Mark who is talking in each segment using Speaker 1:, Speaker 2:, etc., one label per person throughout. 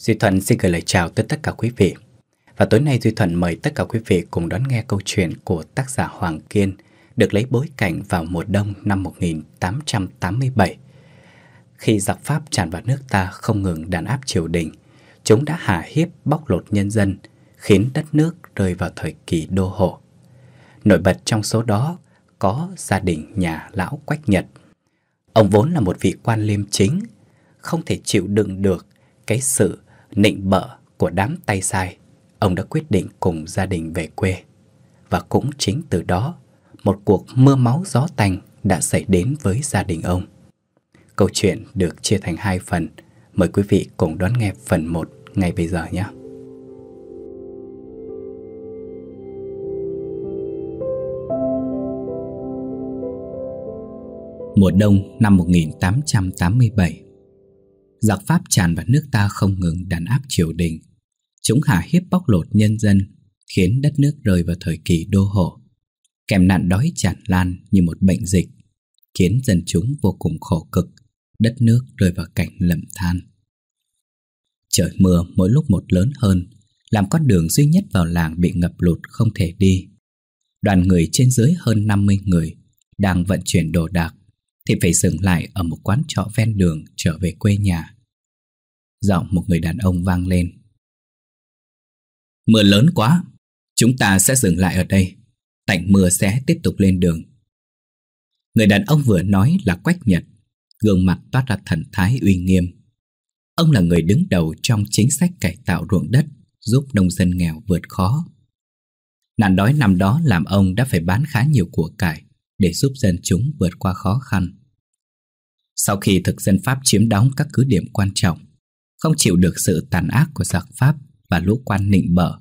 Speaker 1: Duy Thuận xin gửi lời chào tới tất cả quý vị. Và tối nay Duy Thuận mời tất cả quý vị cùng đón nghe câu chuyện của tác giả Hoàng Kiên được lấy bối cảnh vào mùa đông năm 1887. Khi giặc Pháp tràn vào nước ta không ngừng đàn áp triều đình, chúng đã hạ hiếp bóc lột nhân dân, khiến đất nước rơi vào thời kỳ đô hộ. Nổi bật trong số đó có gia đình nhà lão Quách Nhật. Ông vốn là một vị quan liêm chính, không thể chịu đựng được cái sự nịnh bợ của đám tay sai, ông đã quyết định cùng gia đình về quê. Và cũng chính từ đó, một cuộc mưa máu gió tanh đã xảy đến với gia đình ông. Câu chuyện được chia thành hai phần. Mời quý vị cùng đón nghe phần 1 ngay bây giờ nhé. Mùa đông năm 1887 giặc Pháp tràn vào nước ta không ngừng đàn áp triều đình. Chúng hạ hiếp bóc lột nhân dân, khiến đất nước rơi vào thời kỳ đô hộ. Kèm nạn đói tràn lan như một bệnh dịch, khiến dân chúng vô cùng khổ cực, đất nước rơi vào cảnh lầm than. Trời mưa mỗi lúc một lớn hơn, làm con đường duy nhất vào làng bị ngập lụt không thể đi. Đoàn người trên dưới hơn 50 người đang vận chuyển đồ đạc thì phải dừng lại ở một quán trọ ven đường
Speaker 2: trở về quê nhà. Giọng một người đàn ông vang lên. Mưa lớn quá, chúng ta sẽ dừng lại ở đây. Tạnh mưa sẽ tiếp tục
Speaker 1: lên đường. Người đàn ông vừa nói là Quách Nhật, gương mặt toát ra thần thái uy nghiêm. Ông là người đứng đầu trong chính sách cải tạo ruộng đất giúp nông dân nghèo vượt khó. Nạn đói năm đó làm ông đã phải bán khá nhiều của cải để giúp dân chúng vượt qua khó khăn. Sau khi thực dân Pháp chiếm đóng các cứ điểm quan trọng, không chịu được sự tàn ác của giặc Pháp và lũ quan nịnh bợ,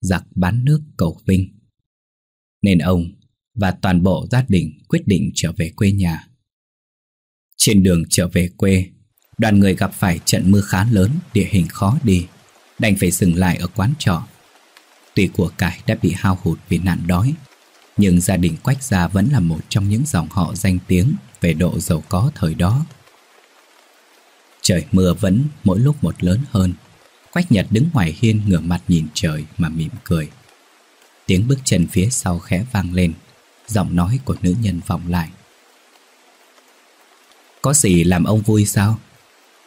Speaker 1: giặc bán nước cầu vinh. Nên ông và toàn bộ gia đình quyết định trở về quê nhà. Trên đường trở về quê, đoàn người gặp phải trận mưa khá lớn, địa hình khó đi, đành phải dừng lại ở quán trọ. Tuy của cải đã bị hao hụt vì nạn đói, nhưng gia đình Quách Gia vẫn là một trong những dòng họ danh tiếng về độ giàu có thời đó. Trời mưa vẫn mỗi lúc một lớn hơn. Quách Nhật đứng ngoài hiên ngửa mặt nhìn trời mà mỉm cười. Tiếng bước chân phía sau khẽ vang lên, giọng nói của nữ nhân vọng lại. Có gì làm ông vui sao?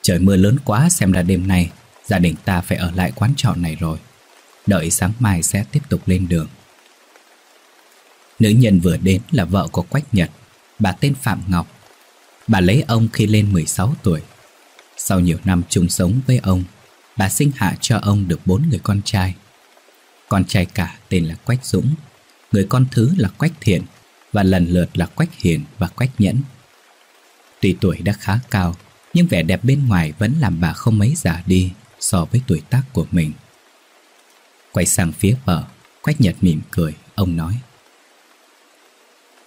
Speaker 1: Trời mưa lớn quá xem ra đêm nay gia đình ta phải ở lại quán trọ này rồi. Đợi sáng mai sẽ tiếp tục lên đường. Nữ nhân vừa đến là vợ của Quách Nhật Bà tên Phạm Ngọc Bà lấy ông khi lên 16 tuổi Sau nhiều năm chung sống với ông Bà sinh hạ cho ông được bốn người con trai Con trai cả tên là Quách Dũng Người con thứ là Quách Thiện Và lần lượt là Quách Hiền và Quách Nhẫn Tuy tuổi đã khá cao Nhưng vẻ đẹp bên ngoài vẫn làm bà không mấy già đi So với tuổi tác của mình Quay sang phía vợ Quách Nhật mỉm cười Ông nói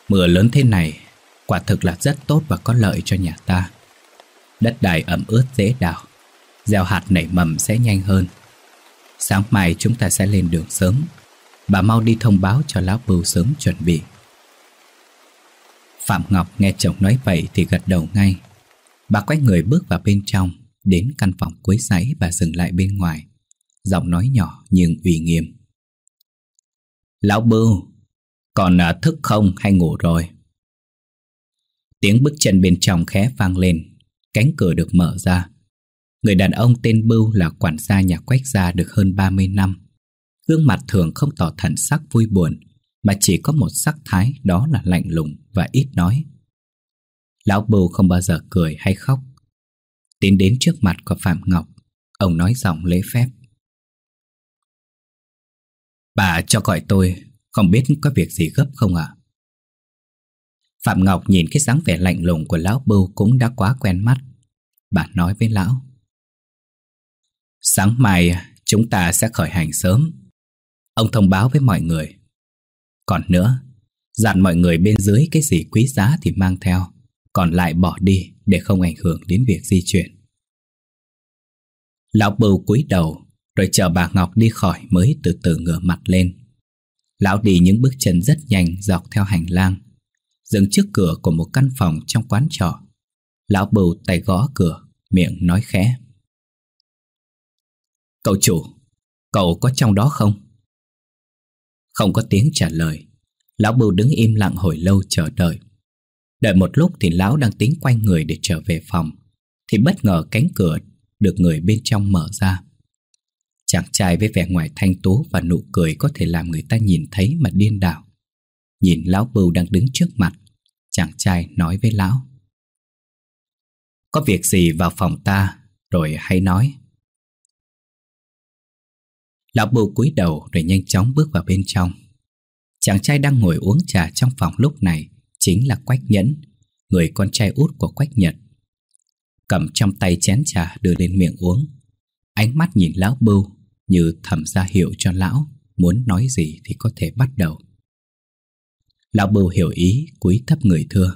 Speaker 1: Mưa lớn thế này quả thực là rất tốt và có lợi cho nhà ta. Đất đai ẩm ướt dễ đào, gieo hạt nảy mầm sẽ nhanh hơn. Sáng mai chúng ta sẽ lên đường sớm, bà mau đi thông báo cho lão bưu sớm chuẩn bị. Phạm Ngọc nghe chồng nói vậy thì gật đầu ngay. Bà quay người bước vào bên trong, đến căn phòng cuối giấy và dừng lại bên ngoài. Giọng nói nhỏ nhưng uy nghiêm. Lão Bưu, còn à, thức không hay ngủ rồi? Tiếng bước chân bên trong khẽ vang lên Cánh cửa được mở ra Người đàn ông tên Bưu là quản gia nhà quách gia được hơn 30 năm Gương mặt thường không tỏ thần sắc vui buồn Mà chỉ có một sắc thái đó là
Speaker 2: lạnh lùng và ít nói Lão Bưu không bao giờ cười hay khóc Tiến đến trước mặt của Phạm Ngọc Ông nói giọng lễ phép Bà cho gọi tôi Không biết có việc gì gấp không ạ Phạm Ngọc nhìn cái dáng vẻ lạnh lùng của lão bưu cũng đã quá quen mắt. Bà nói với lão. Sáng mai chúng ta sẽ khởi hành sớm. Ông thông báo với mọi người. Còn nữa, dặn mọi người
Speaker 1: bên dưới cái gì quý giá thì mang theo, còn lại bỏ đi để không ảnh hưởng đến việc di chuyển. Lão bưu cúi đầu, rồi chờ bà Ngọc đi khỏi mới từ từ ngửa mặt lên. Lão đi những bước chân rất nhanh dọc theo hành lang,
Speaker 2: dừng trước cửa của một căn phòng trong quán trọ. Lão bầu tay gõ cửa, miệng nói khẽ. Cậu chủ, cậu có trong đó không? Không có tiếng trả lời. Lão bầu đứng im lặng hồi
Speaker 1: lâu chờ đợi. Đợi một lúc thì lão đang tính quay người để trở về phòng. Thì bất ngờ cánh cửa được người bên trong mở ra. Chàng trai với vẻ ngoài thanh tú và nụ cười có thể làm người ta nhìn thấy mà điên đảo. Nhìn lão bưu đang đứng
Speaker 2: trước mặt Chàng trai nói với lão Có việc gì vào phòng ta Rồi hãy nói Lão bưu cúi đầu rồi nhanh chóng bước vào bên trong Chàng trai đang ngồi uống trà trong phòng lúc
Speaker 1: này Chính là Quách Nhẫn Người con trai út của Quách Nhật Cầm trong tay chén trà đưa lên miệng uống Ánh mắt nhìn lão bưu Như thầm ra
Speaker 2: hiệu cho lão Muốn nói gì thì có thể bắt đầu Lão Bưu hiểu ý cúi thấp người thưa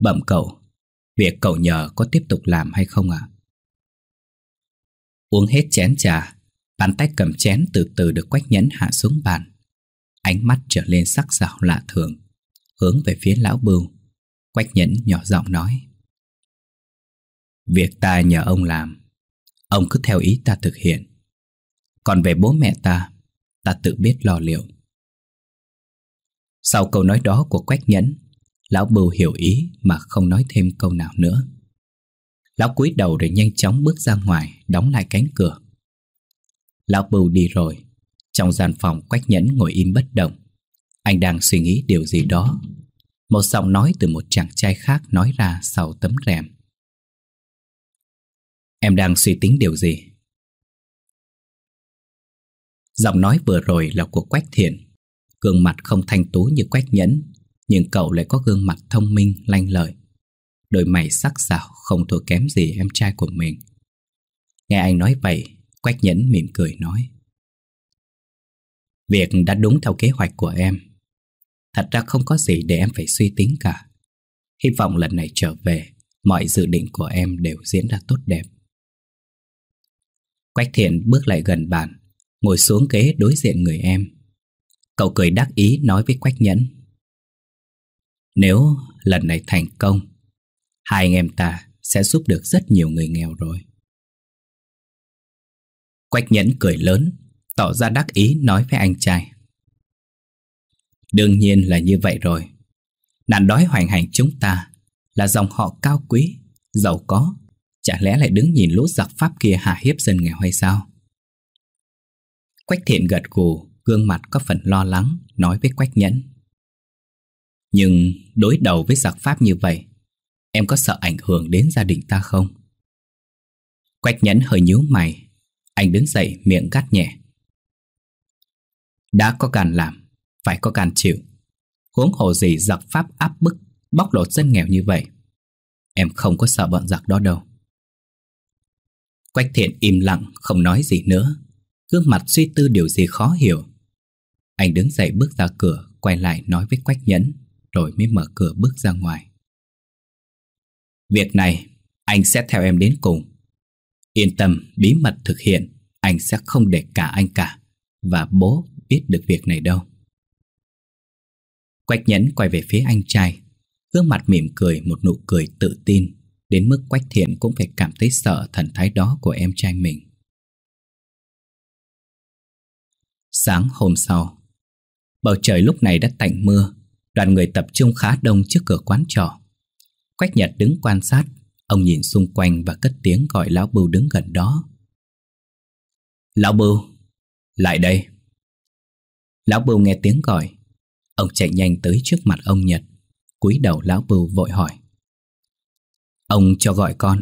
Speaker 2: Bẩm cậu Việc cậu nhờ có tiếp tục làm hay không ạ Uống hết chén trà
Speaker 1: Bàn tay cầm chén từ từ được quách nhẫn hạ xuống bàn Ánh mắt trở lên sắc sảo lạ
Speaker 2: thường Hướng về phía lão bưu Quách nhẫn nhỏ giọng nói Việc ta nhờ ông làm Ông cứ theo ý ta thực hiện Còn về bố mẹ ta Ta tự biết lo liệu
Speaker 1: sau câu nói đó của Quách Nhẫn Lão Bưu hiểu ý mà không nói thêm câu nào nữa Lão cúi đầu rồi nhanh chóng bước ra ngoài Đóng lại cánh cửa Lão Bưu đi rồi Trong gian phòng Quách Nhẫn ngồi im bất động Anh đang suy nghĩ
Speaker 2: điều gì đó Một giọng nói từ một chàng trai khác nói ra sau tấm rèm Em đang suy tính điều gì? Giọng nói vừa rồi là của Quách Thiện Gương mặt không thanh tú như
Speaker 1: quách nhẫn Nhưng cậu lại có gương mặt thông minh, lanh lợi Đôi mày sắc sảo
Speaker 2: không thua kém gì em trai của mình Nghe anh nói vậy, quách nhẫn mỉm cười nói Việc đã đúng theo kế hoạch của em
Speaker 1: Thật ra không có gì để em phải suy tính cả Hy vọng lần này trở về Mọi dự định của em đều diễn ra tốt đẹp Quách thiện bước lại gần bàn Ngồi xuống ghế đối diện người em Cậu cười đắc ý nói với Quách Nhẫn
Speaker 2: Nếu lần này thành công Hai anh em ta sẽ giúp được rất nhiều người nghèo rồi Quách Nhẫn cười lớn Tỏ ra đắc ý nói với anh trai Đương nhiên
Speaker 1: là như vậy rồi Nạn đói hoành hành chúng ta Là dòng họ cao quý Giàu có Chả lẽ lại đứng nhìn lũ giặc Pháp kia hạ hiếp dân nghèo hay sao Quách thiện gật gù gương mặt có phần lo lắng nói với Quách Nhẫn. Nhưng đối đầu với giặc Pháp như vậy, em có sợ ảnh hưởng đến
Speaker 2: gia đình ta không? Quách Nhẫn hơi nhíu mày, anh đứng dậy miệng gắt nhẹ. Đã có càn làm, phải có càn chịu.
Speaker 1: Huống hồ gì giặc Pháp áp bức, bóc lột dân nghèo như vậy. Em không có sợ bọn giặc đó đâu. Quách Thiện im lặng, không nói gì nữa, gương mặt suy tư điều gì khó hiểu. Anh đứng dậy bước ra cửa, quay lại nói với Quách Nhẫn, rồi mới mở cửa bước ra ngoài. Việc này, anh sẽ theo em đến cùng. Yên tâm, bí mật thực hiện, anh sẽ không để cả anh cả, và bố biết được việc này đâu. Quách Nhẫn quay về phía anh trai, gương mặt mỉm cười một nụ cười tự tin, đến mức
Speaker 2: Quách Thiện cũng phải cảm thấy sợ thần thái đó của em trai mình. Sáng hôm sau, Bầu trời lúc này đã tạnh mưa
Speaker 1: Đoàn người tập trung khá đông trước cửa quán trò Quách Nhật đứng quan sát Ông
Speaker 2: nhìn xung quanh và cất tiếng gọi Lão Bưu đứng gần đó Lão Bưu Lại đây Lão Bưu nghe tiếng gọi Ông chạy nhanh tới trước mặt ông Nhật cúi đầu Lão Bưu vội hỏi Ông cho gọi con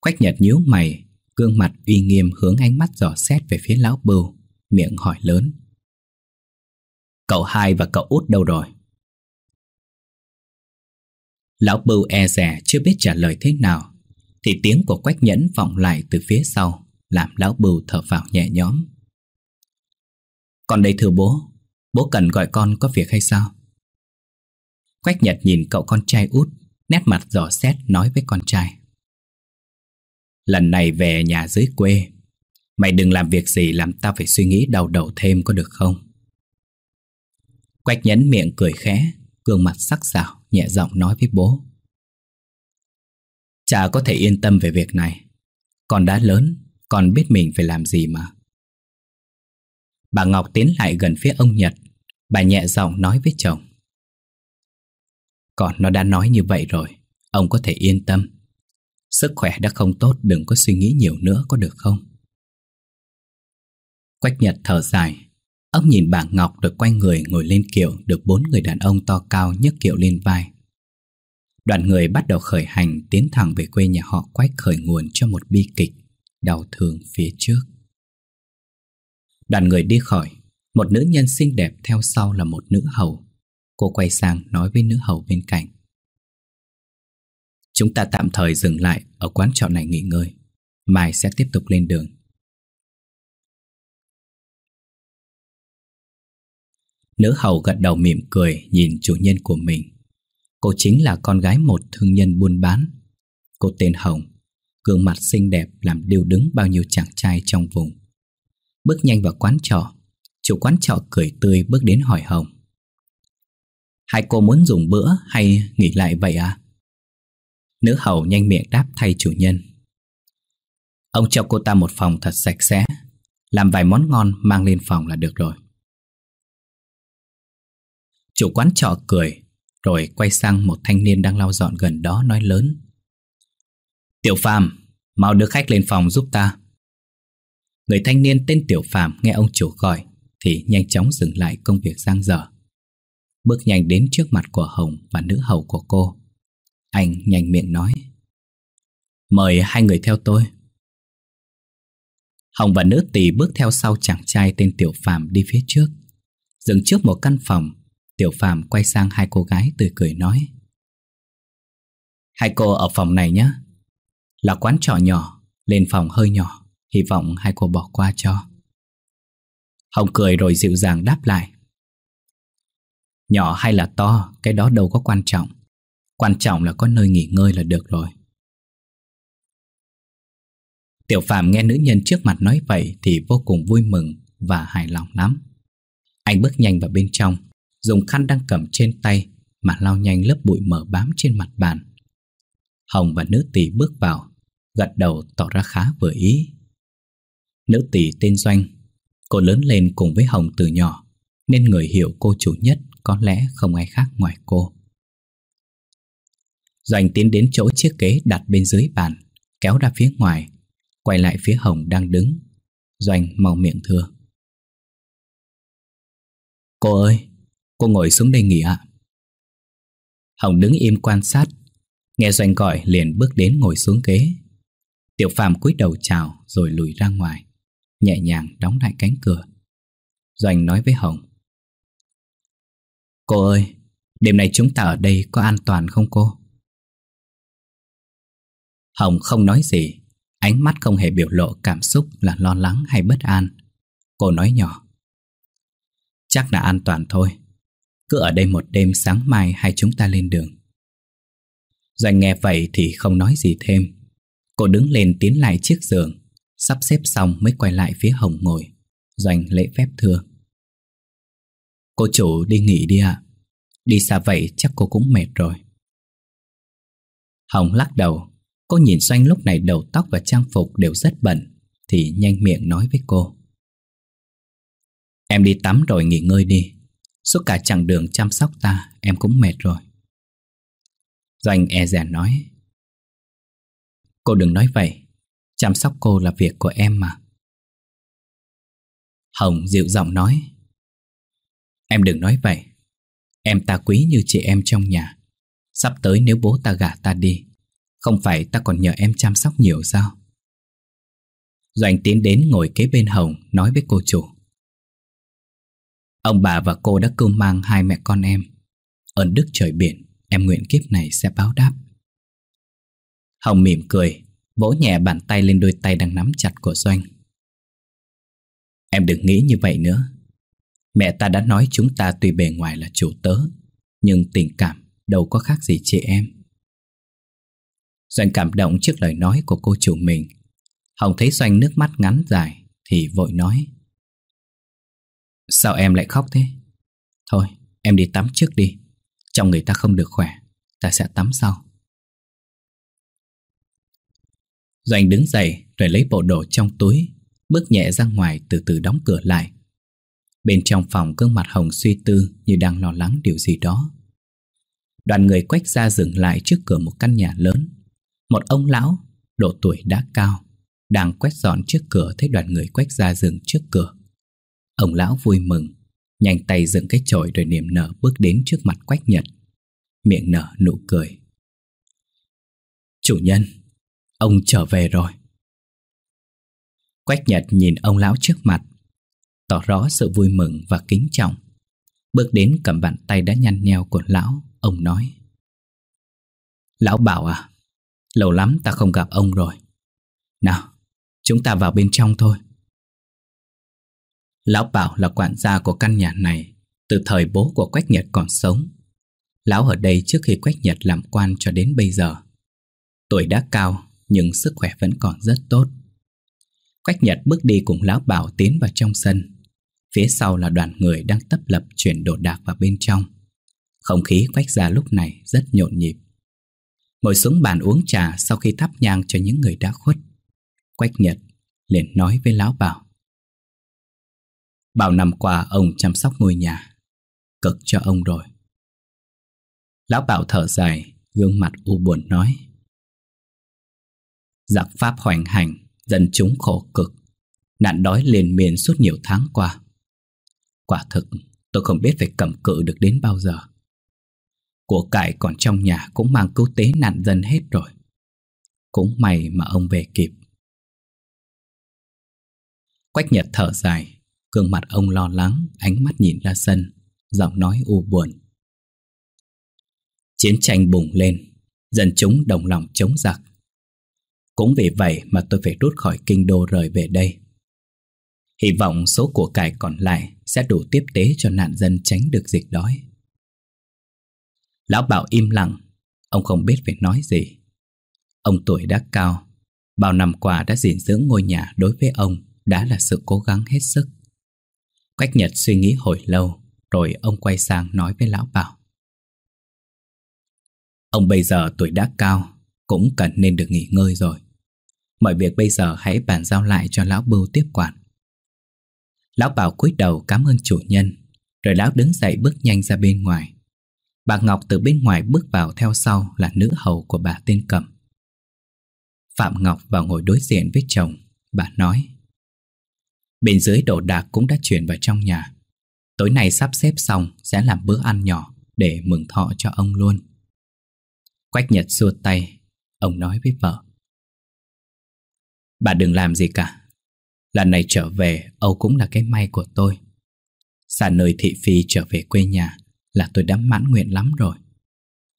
Speaker 2: Quách Nhật nhíu mày Gương mặt uy nghiêm hướng ánh mắt dò xét về phía Lão Bưu Miệng hỏi lớn Cậu hai và cậu út đâu rồi? Lão bưu e rẻ chưa biết trả
Speaker 1: lời thế nào Thì tiếng của quách nhẫn vọng lại từ phía sau Làm lão bưu thở
Speaker 2: vào nhẹ nhõm còn đây thưa bố Bố cần gọi con có việc hay sao? Quách nhật nhìn cậu con trai út Nét mặt dò xét nói với con trai Lần này về nhà dưới quê Mày đừng
Speaker 1: làm việc gì làm tao phải suy nghĩ đầu đầu thêm có được không? Quách nhấn miệng cười khẽ Gương mặt sắc sảo nhẹ giọng nói với bố Cha có thể yên tâm về việc này Con đã lớn Con biết mình phải làm gì
Speaker 2: mà Bà Ngọc tiến lại gần phía ông Nhật Bà nhẹ giọng nói với chồng Còn nó đã nói như vậy rồi Ông có thể yên tâm Sức khỏe đã không tốt Đừng có suy nghĩ nhiều nữa có được không
Speaker 1: Quách Nhật thở dài Ông nhìn bà Ngọc được quay người ngồi lên kiệu được bốn người đàn ông to cao nhấc kiệu lên vai. Đoàn người bắt đầu khởi hành tiến thẳng về quê nhà họ quách khởi nguồn cho một bi kịch, đau thương phía trước.
Speaker 2: Đoàn người đi khỏi, một nữ nhân xinh đẹp theo sau là một nữ hầu. Cô quay sang nói với nữ hầu bên cạnh. Chúng ta tạm thời dừng lại ở quán trọ này nghỉ ngơi, mai sẽ tiếp tục lên đường. nữ Hầu gật đầu mỉm cười nhìn chủ nhân của mình. Cô chính là con gái một thương nhân buôn bán.
Speaker 1: Cô tên Hồng, gương mặt xinh đẹp làm điêu đứng bao nhiêu chàng trai trong vùng. Bước nhanh vào quán trọ, chủ quán trọ cười tươi bước đến hỏi Hồng. Hai cô muốn dùng bữa hay nghỉ lại vậy à? Nữ hầu
Speaker 2: nhanh miệng đáp thay chủ nhân. Ông cho cô ta một phòng thật sạch sẽ, làm vài món ngon mang lên phòng là được rồi.
Speaker 1: Chủ quán trọ cười Rồi quay sang một thanh niên đang lau dọn gần đó nói lớn Tiểu phàm Mau đưa khách lên phòng giúp ta Người thanh niên tên Tiểu phàm nghe ông chủ gọi Thì nhanh chóng dừng lại công việc giang dở
Speaker 2: Bước nhanh đến trước mặt của Hồng và nữ hầu của cô Anh nhanh miệng nói Mời hai người theo tôi Hồng và nữ
Speaker 1: tỷ bước theo sau chàng trai tên Tiểu phàm đi phía trước Dừng trước một căn phòng Tiểu Phạm quay sang hai cô gái tươi cười nói Hai cô ở phòng này nhé Là quán trọ nhỏ Lên phòng hơi nhỏ Hy vọng hai cô bỏ qua cho Hồng cười rồi dịu dàng đáp lại
Speaker 2: Nhỏ hay là to Cái đó đâu có quan trọng Quan trọng là có nơi nghỉ ngơi là được rồi Tiểu Phạm nghe nữ nhân trước mặt nói vậy Thì vô cùng vui mừng và hài lòng lắm Anh bước nhanh vào bên trong dùng
Speaker 1: khăn đang cầm trên tay mà lau nhanh lớp bụi mờ bám trên mặt bàn. Hồng và nữ tỷ bước vào, gật đầu tỏ ra khá vừa ý. Nữ tỷ tên Doanh, cô lớn lên cùng với Hồng từ nhỏ, nên người hiểu cô chủ nhất có lẽ không ai khác ngoài cô. Doanh tiến đến chỗ chiếc ghế
Speaker 2: đặt bên dưới bàn, kéo ra phía ngoài, quay lại phía Hồng đang đứng. Doanh mau miệng thưa. Cô ơi, Cô ngồi xuống đây nghỉ ạ Hồng đứng im quan sát Nghe Doanh gọi liền bước đến ngồi xuống ghế Tiểu phàm cúi đầu chào Rồi lùi ra ngoài Nhẹ nhàng đóng lại cánh cửa Doanh nói với Hồng Cô ơi Đêm nay chúng ta ở đây có an toàn không cô? Hồng không nói gì Ánh mắt không hề biểu lộ cảm xúc là lo lắng hay
Speaker 1: bất an Cô nói nhỏ Chắc là an toàn thôi cứ ở đây một đêm sáng mai hai chúng ta lên đường Doanh nghe vậy thì không nói gì thêm Cô đứng lên tiến lại chiếc giường Sắp xếp xong mới quay lại phía
Speaker 2: Hồng ngồi Doanh lễ phép thưa Cô chủ đi nghỉ đi ạ Đi xa vậy chắc cô cũng mệt rồi Hồng lắc
Speaker 1: đầu Cô nhìn Doanh lúc này đầu tóc và trang phục đều rất bẩn Thì nhanh miệng nói với
Speaker 2: cô Em đi tắm rồi nghỉ ngơi đi Suốt cả chặng đường chăm sóc ta Em cũng mệt rồi Doanh e rèn nói Cô đừng nói vậy Chăm sóc cô là việc của em mà Hồng dịu giọng nói Em đừng nói vậy Em ta quý như chị em trong nhà Sắp tới nếu bố ta gả ta đi
Speaker 1: Không phải ta còn nhờ em chăm sóc nhiều sao Doanh tiến đến ngồi kế bên
Speaker 2: Hồng Nói với cô chủ Ông bà và cô đã cưu mang hai mẹ con em Ơn đức trời biển Em nguyện kiếp này sẽ báo đáp
Speaker 1: Hồng mỉm cười Vỗ nhẹ bàn tay lên đôi tay đang nắm chặt của Doanh
Speaker 2: Em đừng nghĩ như vậy nữa Mẹ ta đã nói chúng ta tuy bề ngoài là chủ tớ Nhưng tình cảm đâu có khác gì chị em
Speaker 1: Doanh cảm động trước lời nói của cô chủ mình Hồng thấy Doanh nước mắt ngắn dài Thì
Speaker 2: vội nói Sao em lại khóc thế? Thôi, em đi tắm trước đi. chồng người ta không được khỏe, ta sẽ tắm sau. Doanh đứng dậy rồi lấy bộ đồ trong túi, bước nhẹ ra
Speaker 1: ngoài từ từ đóng cửa lại. Bên trong phòng gương mặt Hồng suy tư như đang lo lắng điều gì đó. Đoàn người quách ra dừng lại trước cửa một căn nhà lớn. Một ông lão, độ tuổi đã cao, đang quét dọn trước cửa thấy đoàn người quách ra dừng trước cửa. Ông lão vui mừng, nhanh tay dựng cái chổi rồi niềm nở bước
Speaker 2: đến trước mặt Quách Nhật, miệng nở nụ cười. Chủ nhân, ông trở về rồi. Quách Nhật nhìn ông lão
Speaker 1: trước mặt, tỏ rõ sự vui mừng và kính trọng. Bước đến cầm bàn
Speaker 2: tay đã nhăn nheo của lão, ông nói. Lão bảo à, lâu lắm ta không gặp ông rồi. Nào, chúng ta vào bên trong thôi.
Speaker 1: Lão Bảo là quản gia của căn nhà này Từ thời bố của Quách Nhật còn sống Lão ở đây trước khi Quách Nhật làm quan cho đến bây giờ Tuổi đã cao nhưng sức khỏe vẫn còn rất tốt Quách Nhật bước đi cùng Lão Bảo tiến vào trong sân Phía sau là đoàn người đang tấp lập chuyển đồ đạc vào bên trong Không khí Quách gia lúc này rất nhộn nhịp Ngồi xuống bàn uống trà
Speaker 2: sau khi thắp nhang cho những người đã khuất Quách Nhật liền nói với Lão Bảo Bao năm qua ông chăm sóc ngôi nhà Cực cho ông rồi Lão Bảo thở dài Gương mặt u buồn nói Giặc Pháp hoành hành Dân chúng khổ cực Nạn đói
Speaker 1: liền miền suốt nhiều tháng qua Quả thực tôi không biết phải cầm cự được đến bao
Speaker 2: giờ Của cải còn trong nhà Cũng mang cứu tế nạn dân hết rồi Cũng may mà ông về kịp Quách Nhật thở dài Gương mặt ông lo lắng, ánh mắt nhìn ra sân, giọng nói u buồn. Chiến tranh bùng lên, dân chúng đồng lòng chống giặc. Cũng vì vậy mà tôi phải rút khỏi kinh đô rời về đây.
Speaker 1: Hy vọng số của cải còn lại sẽ đủ tiếp tế cho nạn dân tránh được dịch đói. Lão Bảo im lặng, ông không biết phải nói gì. Ông tuổi đã cao, bao năm qua đã gìn dưỡng ngôi nhà đối với ông đã là sự cố
Speaker 2: gắng hết sức. Quách Nhật suy nghĩ hồi lâu, rồi ông quay sang nói với lão bảo. Ông bây giờ tuổi đã cao, cũng cần
Speaker 1: nên được nghỉ ngơi rồi. Mọi việc bây giờ hãy bàn giao lại cho lão bưu tiếp quản. Lão bảo cúi đầu cảm ơn chủ nhân, rồi lão đứng dậy bước nhanh ra bên ngoài. Bà Ngọc từ bên ngoài bước vào theo sau là nữ hầu của bà tên Cẩm. Phạm Ngọc vào ngồi đối diện với chồng, bà nói. Bên dưới đồ đạc cũng đã chuyển vào trong nhà Tối nay sắp xếp xong Sẽ làm bữa ăn
Speaker 2: nhỏ Để mừng thọ cho ông luôn Quách Nhật xua tay Ông nói với vợ Bà đừng làm gì cả Lần này trở
Speaker 1: về Âu cũng là cái may của tôi Xa nơi thị phi trở về quê nhà Là tôi đã mãn nguyện lắm rồi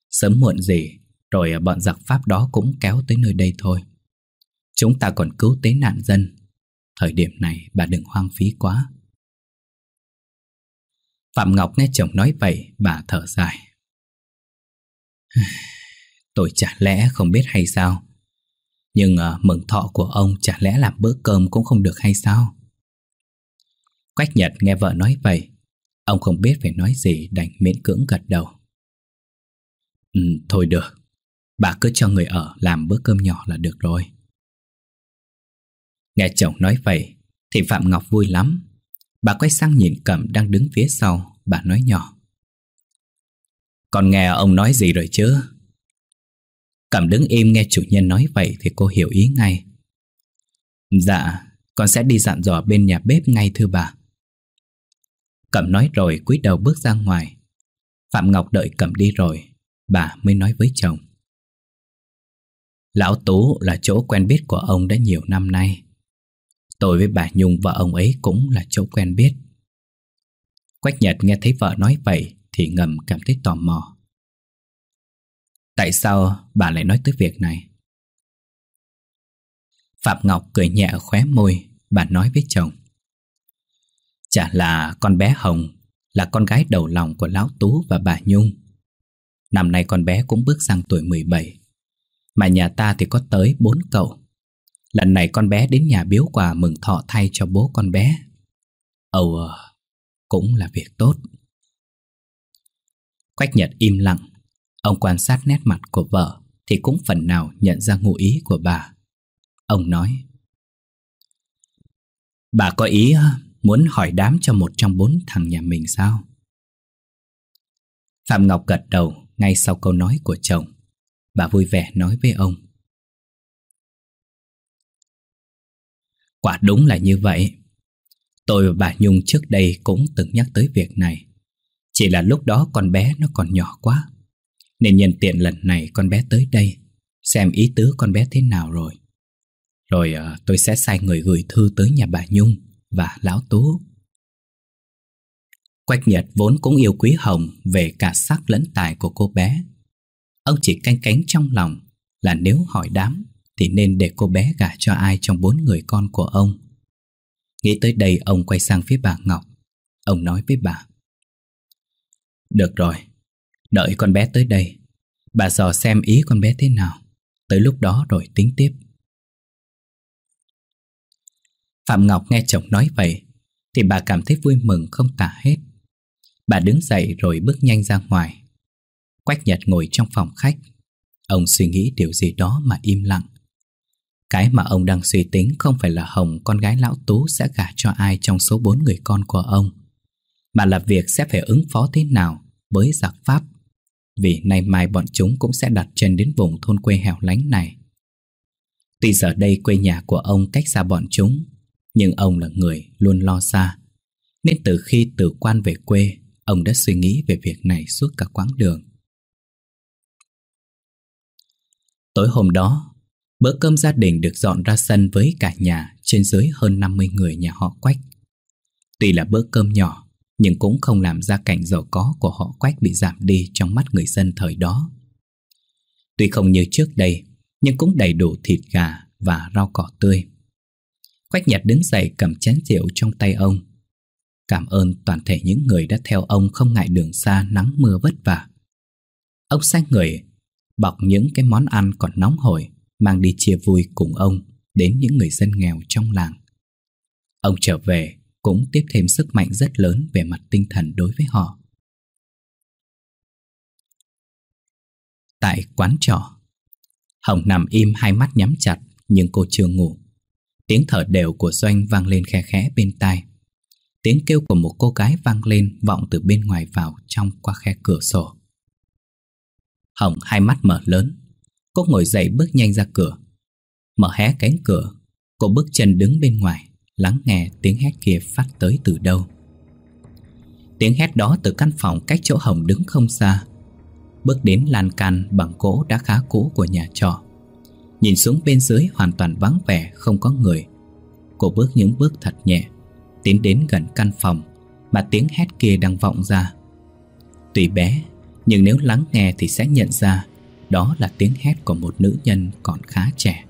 Speaker 1: Sớm muộn gì Rồi bọn giặc Pháp đó cũng kéo
Speaker 2: tới nơi đây thôi Chúng ta còn cứu tế nạn dân Thời điểm này bà đừng hoang phí quá Phạm Ngọc nghe chồng nói vậy Bà thở dài Tôi chả lẽ không biết hay sao
Speaker 1: Nhưng uh, mừng thọ của ông Chả lẽ làm bữa cơm cũng không được hay sao Quách Nhật nghe vợ nói vậy Ông không biết phải nói gì Đành miễn cưỡng
Speaker 2: gật đầu ừ, Thôi được Bà cứ cho người ở làm bữa cơm nhỏ là được rồi Nghe chồng nói vậy Thì Phạm
Speaker 1: Ngọc vui lắm Bà quay sang nhìn Cẩm đang đứng phía sau Bà nói nhỏ "Còn nghe ông nói gì rồi chứ Cẩm đứng im nghe chủ nhân nói vậy Thì cô hiểu ý ngay Dạ Con sẽ đi dặn dò bên nhà
Speaker 2: bếp ngay thưa bà Cẩm nói rồi cúi đầu bước ra ngoài Phạm Ngọc đợi Cẩm đi rồi Bà mới nói với chồng
Speaker 1: Lão Tú là chỗ quen biết của ông đã nhiều năm nay Tôi với bà Nhung và ông ấy cũng là chỗ quen biết Quách Nhật nghe thấy vợ nói vậy Thì ngầm
Speaker 2: cảm thấy tò mò Tại sao bà lại nói tới việc này? Phạm Ngọc cười nhẹ khóe môi Bà nói với chồng
Speaker 1: Chả là con bé Hồng Là con gái đầu lòng của Lão Tú và bà Nhung Năm nay con bé cũng bước sang tuổi 17 Mà nhà ta thì có tới bốn cậu Lần này con bé đến nhà biếu quà mừng thọ thay cho bố con
Speaker 2: bé Âu ờ, cũng là việc tốt Quách Nhật im lặng Ông quan sát nét mặt của vợ Thì cũng phần nào nhận ra ngụ ý của bà Ông nói Bà có ý ờ, muốn hỏi đám cho một trong bốn thằng nhà mình sao? Phạm Ngọc gật đầu ngay sau câu nói của chồng Bà vui vẻ nói với ông Quả đúng là như vậy Tôi và bà Nhung trước đây cũng từng nhắc tới việc này Chỉ là lúc đó con
Speaker 1: bé nó còn nhỏ quá Nên nhân tiện lần này con bé tới đây Xem ý tứ con bé thế nào rồi Rồi ờ, tôi sẽ sai người gửi thư tới nhà bà Nhung và Lão Tú Quách Nhật vốn cũng yêu Quý Hồng về cả sắc lẫn tài của cô bé Ông chỉ canh cánh trong lòng là nếu hỏi đám thì nên để cô bé gả cho ai trong bốn người con của ông. Nghĩ tới đây ông quay sang phía bà Ngọc. Ông nói với bà. Được rồi,
Speaker 2: đợi con bé tới đây. Bà dò xem ý con bé thế nào. Tới lúc đó rồi tính tiếp. Phạm Ngọc nghe chồng nói vậy thì bà cảm thấy vui mừng không tả hết. Bà đứng dậy rồi bước nhanh
Speaker 1: ra ngoài. Quách Nhật ngồi trong phòng khách. Ông suy nghĩ điều gì đó mà im lặng. Cái mà ông đang suy tính không phải là Hồng con gái lão Tú sẽ gả cho ai trong số bốn người con của ông, mà là việc sẽ phải ứng phó thế nào với giặc Pháp. Vì nay mai bọn chúng cũng sẽ đặt chân đến vùng thôn quê hẻo lánh này. Tuy giờ đây quê nhà của ông cách xa bọn chúng, nhưng ông là người
Speaker 2: luôn lo xa. Nên từ khi từ quan về quê, ông đã suy nghĩ về việc này suốt cả quãng đường. Tối hôm đó,
Speaker 1: Bữa cơm gia đình được dọn ra sân với cả nhà trên dưới hơn 50 người nhà họ Quách. Tuy là bữa cơm nhỏ, nhưng cũng không làm gia cảnh giàu có của họ Quách bị giảm đi trong mắt người dân thời đó. Tuy không như trước đây, nhưng cũng đầy đủ thịt gà và rau cỏ tươi. Quách Nhật đứng dậy cầm chén rượu trong tay ông. Cảm ơn toàn thể những người đã theo ông không ngại đường xa nắng mưa vất vả. Ông sang người, bọc những cái món ăn còn nóng hổi mang đi chia vui cùng ông đến những người dân nghèo trong làng. Ông trở
Speaker 2: về cũng tiếp thêm sức mạnh rất lớn về mặt tinh thần đối với họ. Tại quán trọ, Hồng nằm im
Speaker 1: hai mắt nhắm chặt nhưng cô chưa ngủ. Tiếng thở đều của Doanh vang lên khe khẽ bên tai. Tiếng kêu của một cô gái vang lên vọng từ bên ngoài vào trong qua khe cửa sổ. Hồng hai mắt mở lớn, Cô ngồi dậy bước nhanh ra cửa Mở hé cánh cửa Cô bước chân đứng bên ngoài Lắng nghe tiếng hét kia phát tới từ đâu Tiếng hét đó từ căn phòng cách chỗ Hồng đứng không xa Bước đến lan can bằng gỗ đã khá cũ của nhà trọ Nhìn xuống bên dưới hoàn toàn vắng vẻ Không có người Cô bước những bước thật nhẹ Tiến đến gần căn phòng Mà tiếng hét kia đang vọng ra Tuy bé Nhưng nếu lắng nghe thì sẽ nhận ra đó là tiếng hét của một nữ nhân còn khá trẻ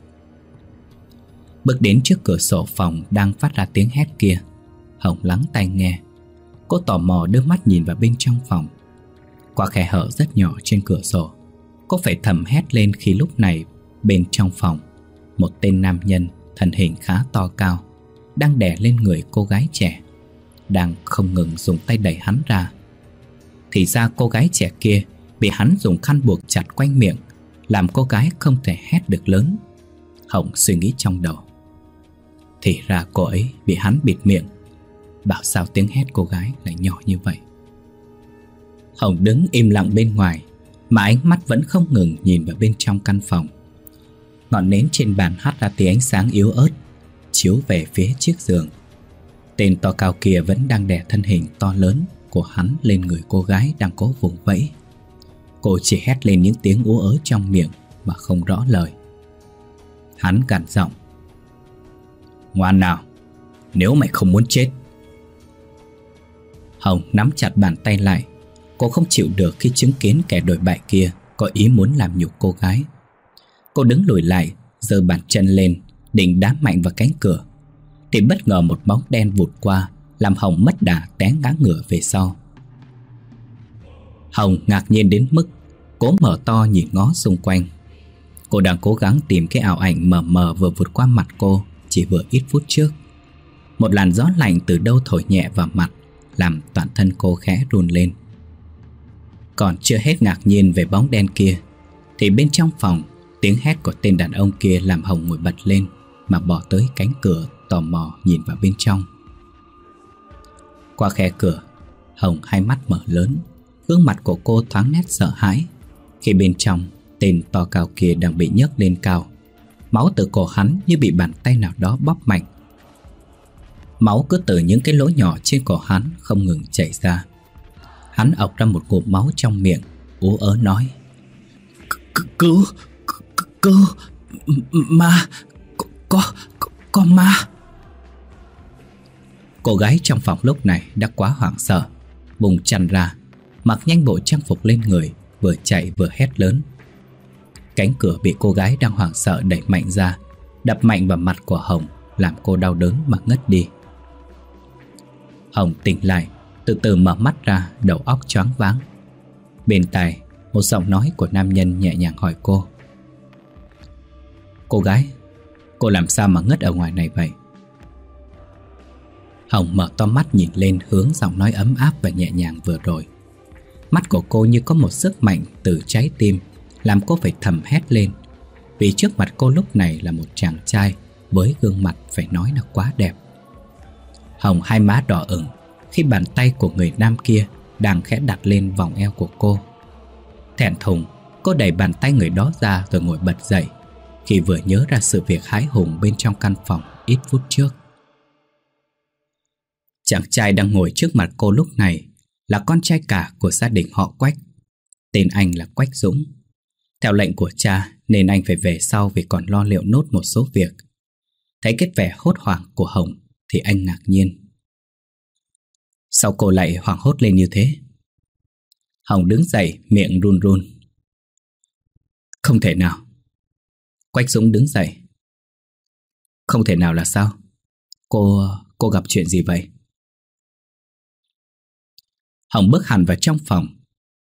Speaker 1: Bước đến trước cửa sổ phòng đang phát ra tiếng hét kia Hồng lắng tai nghe Cô tò mò đưa mắt nhìn vào bên trong phòng Qua khe hở rất nhỏ trên cửa sổ Cô phải thầm hét lên khi lúc này Bên trong phòng Một tên nam nhân thân hình khá to cao Đang đè lên người cô gái trẻ Đang không ngừng dùng tay đẩy hắn ra Thì ra cô gái trẻ kia vì hắn dùng khăn buộc chặt quanh miệng, làm cô gái không thể hét được lớn. Hồng suy nghĩ trong đầu. Thì ra cô ấy bị hắn bịt miệng, bảo sao tiếng hét cô gái lại nhỏ như vậy. Hồng đứng im lặng bên ngoài, mà ánh mắt vẫn không ngừng nhìn vào bên trong căn phòng. Ngọn nến trên bàn hắt ra tia ánh sáng yếu ớt, chiếu về phía chiếc giường. Tên to cao kia vẫn đang đè thân hình to lớn của hắn lên người cô gái đang cố vùng vẫy. Cô chỉ hét lên những tiếng ú ớ trong miệng Mà không rõ lời Hắn cản giọng Ngoan nào Nếu mày không muốn chết Hồng nắm chặt bàn tay lại Cô không chịu được khi chứng kiến kẻ đổi bại kia Có ý muốn làm nhục cô gái Cô đứng lùi lại giơ bàn chân lên Định đá mạnh vào cánh cửa Thì bất ngờ một bóng đen vụt qua Làm Hồng mất đà té ngã ngửa về sau Hồng ngạc nhiên đến mức cố mở to nhìn ngó xung quanh. Cô đang cố gắng tìm cái ảo ảnh mờ mờ vừa vượt qua mặt cô chỉ vừa ít phút trước. Một làn gió lạnh từ đâu thổi nhẹ vào mặt làm toàn thân cô khẽ run lên. Còn chưa hết ngạc nhiên về bóng đen kia thì bên trong phòng tiếng hét của tên đàn ông kia làm Hồng ngồi bật lên mà bỏ tới cánh cửa tò mò nhìn vào bên trong. Qua khe cửa, Hồng hai mắt mở lớn Gương mặt của cô thoáng nét sợ hãi Khi bên trong Tên to cao kia đang bị nhấc lên cao Máu từ cổ hắn như bị bàn tay nào đó bóp mạnh Máu cứ từ những cái lỗ nhỏ trên cổ hắn không ngừng chảy ra Hắn ọc ra một cột máu trong miệng Ú ớ nói Cứu Cứu Ma Có Có ma Cô gái trong phòng lúc này đã quá hoảng sợ bùng chăn ra mặc nhanh bộ trang phục lên người, vừa chạy vừa hét lớn. Cánh cửa bị cô gái đang hoảng sợ đẩy mạnh ra, đập mạnh vào mặt của Hồng, làm cô đau đớn mà ngất đi. Hồng tỉnh lại, từ từ mở mắt ra, đầu óc choáng váng. Bên tai, một giọng nói của nam nhân nhẹ nhàng hỏi cô. Cô gái, cô làm sao mà ngất ở ngoài này vậy? Hồng mở to mắt nhìn lên hướng giọng nói ấm áp và nhẹ nhàng vừa rồi Mắt của cô như có một sức mạnh từ trái tim Làm cô phải thầm hét lên Vì trước mặt cô lúc này là một chàng trai Với gương mặt phải nói là quá đẹp Hồng hai má đỏ ửng Khi bàn tay của người nam kia Đang khẽ đặt lên vòng eo của cô Thẹn thùng Cô đẩy bàn tay người đó ra rồi ngồi bật dậy Khi vừa nhớ ra sự việc hái hùng bên trong căn phòng ít phút trước Chàng trai đang ngồi trước mặt cô lúc này là con trai cả của gia đình họ Quách. Tên anh là Quách Dũng. Theo lệnh của cha nên anh phải về sau vì còn lo liệu nốt một số việc. Thấy kết vẻ hốt hoảng của Hồng thì anh ngạc nhiên.
Speaker 2: Sao cô lại hoảng hốt lên như thế? Hồng đứng dậy miệng run run. Không thể nào. Quách Dũng đứng dậy. Không thể nào là sao? Cô... cô gặp chuyện gì vậy? Hồng bước hẳn vào trong phòng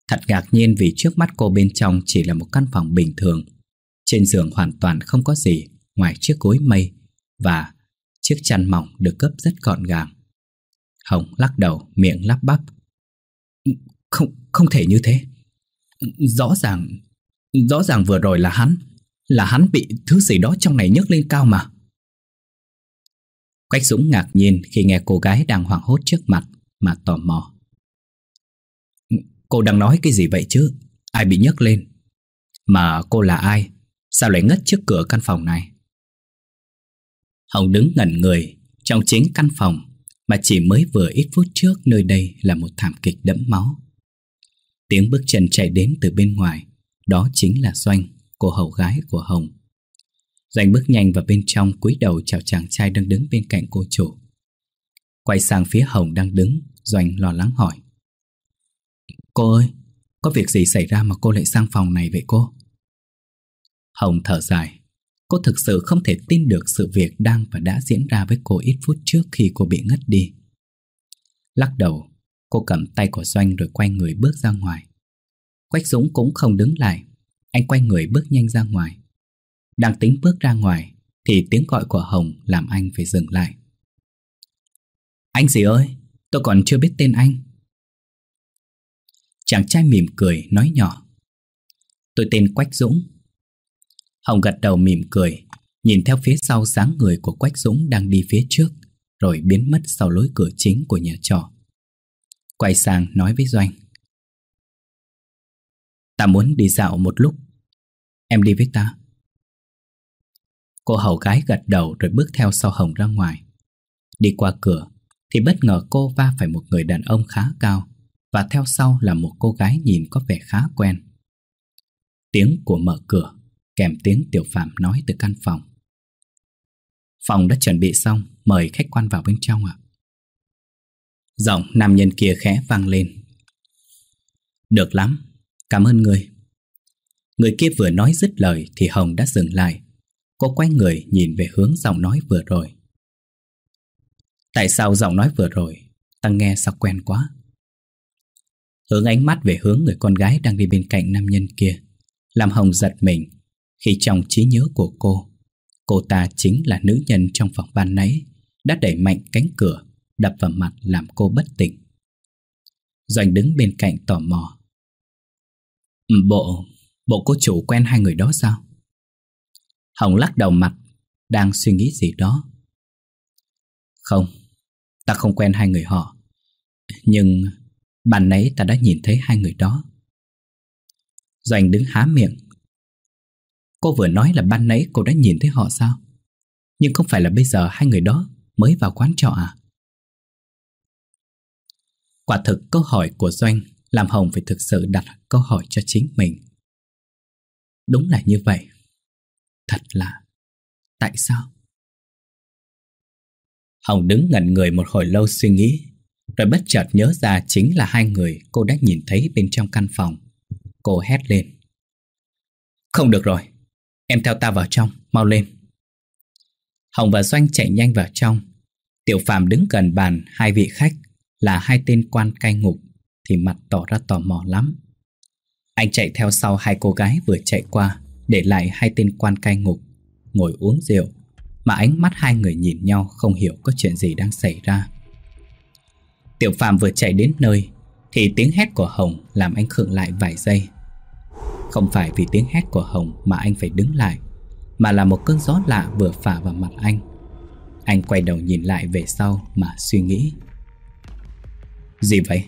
Speaker 1: Thật ngạc nhiên vì trước mắt cô bên trong chỉ là một căn phòng bình thường Trên giường hoàn toàn không có gì ngoài chiếc gối mây Và chiếc chăn mỏng được gấp rất gọn gàng Hồng lắc đầu miệng lắp bắp Không, không thể như thế Rõ ràng, rõ ràng vừa rồi là hắn Là hắn bị thứ
Speaker 2: gì đó trong này nhấc lên cao mà Quách Dũng ngạc nhiên khi nghe cô gái đang hoảng hốt trước mặt mà tò mò. Cô đang nói cái
Speaker 1: gì vậy chứ Ai bị nhấc lên Mà cô là ai Sao lại ngất trước cửa căn phòng này Hồng đứng ngẩn người Trong chính căn phòng Mà chỉ mới vừa ít phút trước Nơi đây là một thảm kịch đẫm máu Tiếng bước chân chạy đến từ bên ngoài Đó chính là Doanh Cô hầu gái của Hồng Doanh bước nhanh vào bên trong cúi đầu chào chàng trai đang đứng bên cạnh cô chủ Quay sang phía Hồng đang đứng Doanh lo lắng hỏi Cô ơi, có việc gì xảy ra mà cô lại sang phòng này vậy cô? Hồng thở dài, cô thực sự không thể tin được sự việc đang và đã diễn ra với cô ít phút trước khi cô bị ngất đi. Lắc đầu, cô cầm tay của Doanh rồi quay người bước ra ngoài. Quách Dũng cũng không đứng lại, anh quay người bước nhanh ra ngoài. Đang tính
Speaker 2: bước ra ngoài thì tiếng gọi của Hồng làm anh phải dừng lại. Anh gì ơi, tôi còn chưa biết tên anh. Chàng trai mỉm cười nói nhỏ Tôi tên Quách Dũng Hồng gật đầu mỉm
Speaker 1: cười Nhìn theo phía sau dáng người của Quách Dũng đang đi phía trước Rồi biến mất sau
Speaker 2: lối cửa chính của nhà trọ Quay sang nói với Doanh Ta muốn đi dạo một lúc Em đi với ta Cô hầu gái gật đầu rồi bước theo sau Hồng ra ngoài Đi qua cửa
Speaker 1: Thì bất ngờ cô va phải một người đàn ông khá cao và theo sau là một cô gái nhìn có vẻ khá quen. Tiếng của mở cửa, kèm tiếng tiểu phạm nói từ
Speaker 2: căn phòng. Phòng đã chuẩn bị xong, mời khách quan vào bên trong ạ. Giọng nam nhân kia khẽ vang lên. Được
Speaker 1: lắm, cảm ơn người. Người kia vừa nói dứt lời thì Hồng đã dừng lại. Cô quay người nhìn về hướng giọng nói vừa rồi. Tại sao giọng nói vừa rồi, ta nghe sao quen quá? Hướng ánh mắt về hướng người con gái đang đi bên cạnh nam nhân kia Làm Hồng giật mình Khi trong trí nhớ của cô Cô ta chính là nữ nhân trong phòng ban nấy Đã đẩy mạnh cánh cửa
Speaker 2: Đập vào mặt làm cô bất tỉnh Doanh đứng bên cạnh tò mò Bộ, bộ cô chủ quen hai người đó sao? Hồng lắc đầu mặt Đang suy nghĩ gì đó Không, ta
Speaker 1: không quen hai người họ Nhưng bạn nãy ta đã nhìn thấy hai người đó
Speaker 2: Doanh đứng há miệng Cô vừa nói là ban nãy cô đã nhìn thấy họ sao Nhưng không phải là bây giờ hai người đó mới vào quán trọ à Quả thực câu hỏi của Doanh Làm Hồng phải thực sự đặt câu hỏi cho chính mình Đúng là như vậy Thật là Tại sao Hồng đứng ngẩn người một hồi
Speaker 1: lâu suy nghĩ rồi bất chợt nhớ ra chính là hai người cô đã nhìn thấy bên trong căn phòng Cô hét lên Không được rồi Em theo ta vào trong, mau lên Hồng và Doanh chạy nhanh vào trong Tiểu Phạm đứng gần bàn hai vị khách Là hai tên quan cai ngục Thì mặt tỏ ra tò mò lắm Anh chạy theo sau hai cô gái vừa chạy qua Để lại hai tên quan cai ngục Ngồi uống rượu Mà ánh mắt hai người nhìn nhau không hiểu có chuyện gì đang xảy ra Tiểu Phạm vừa chạy đến nơi Thì tiếng hét của Hồng làm anh khựng lại vài giây Không phải vì tiếng hét của Hồng mà anh phải đứng lại Mà là một cơn gió lạ vừa phả vào mặt anh Anh quay đầu nhìn lại về sau mà suy nghĩ Gì vậy?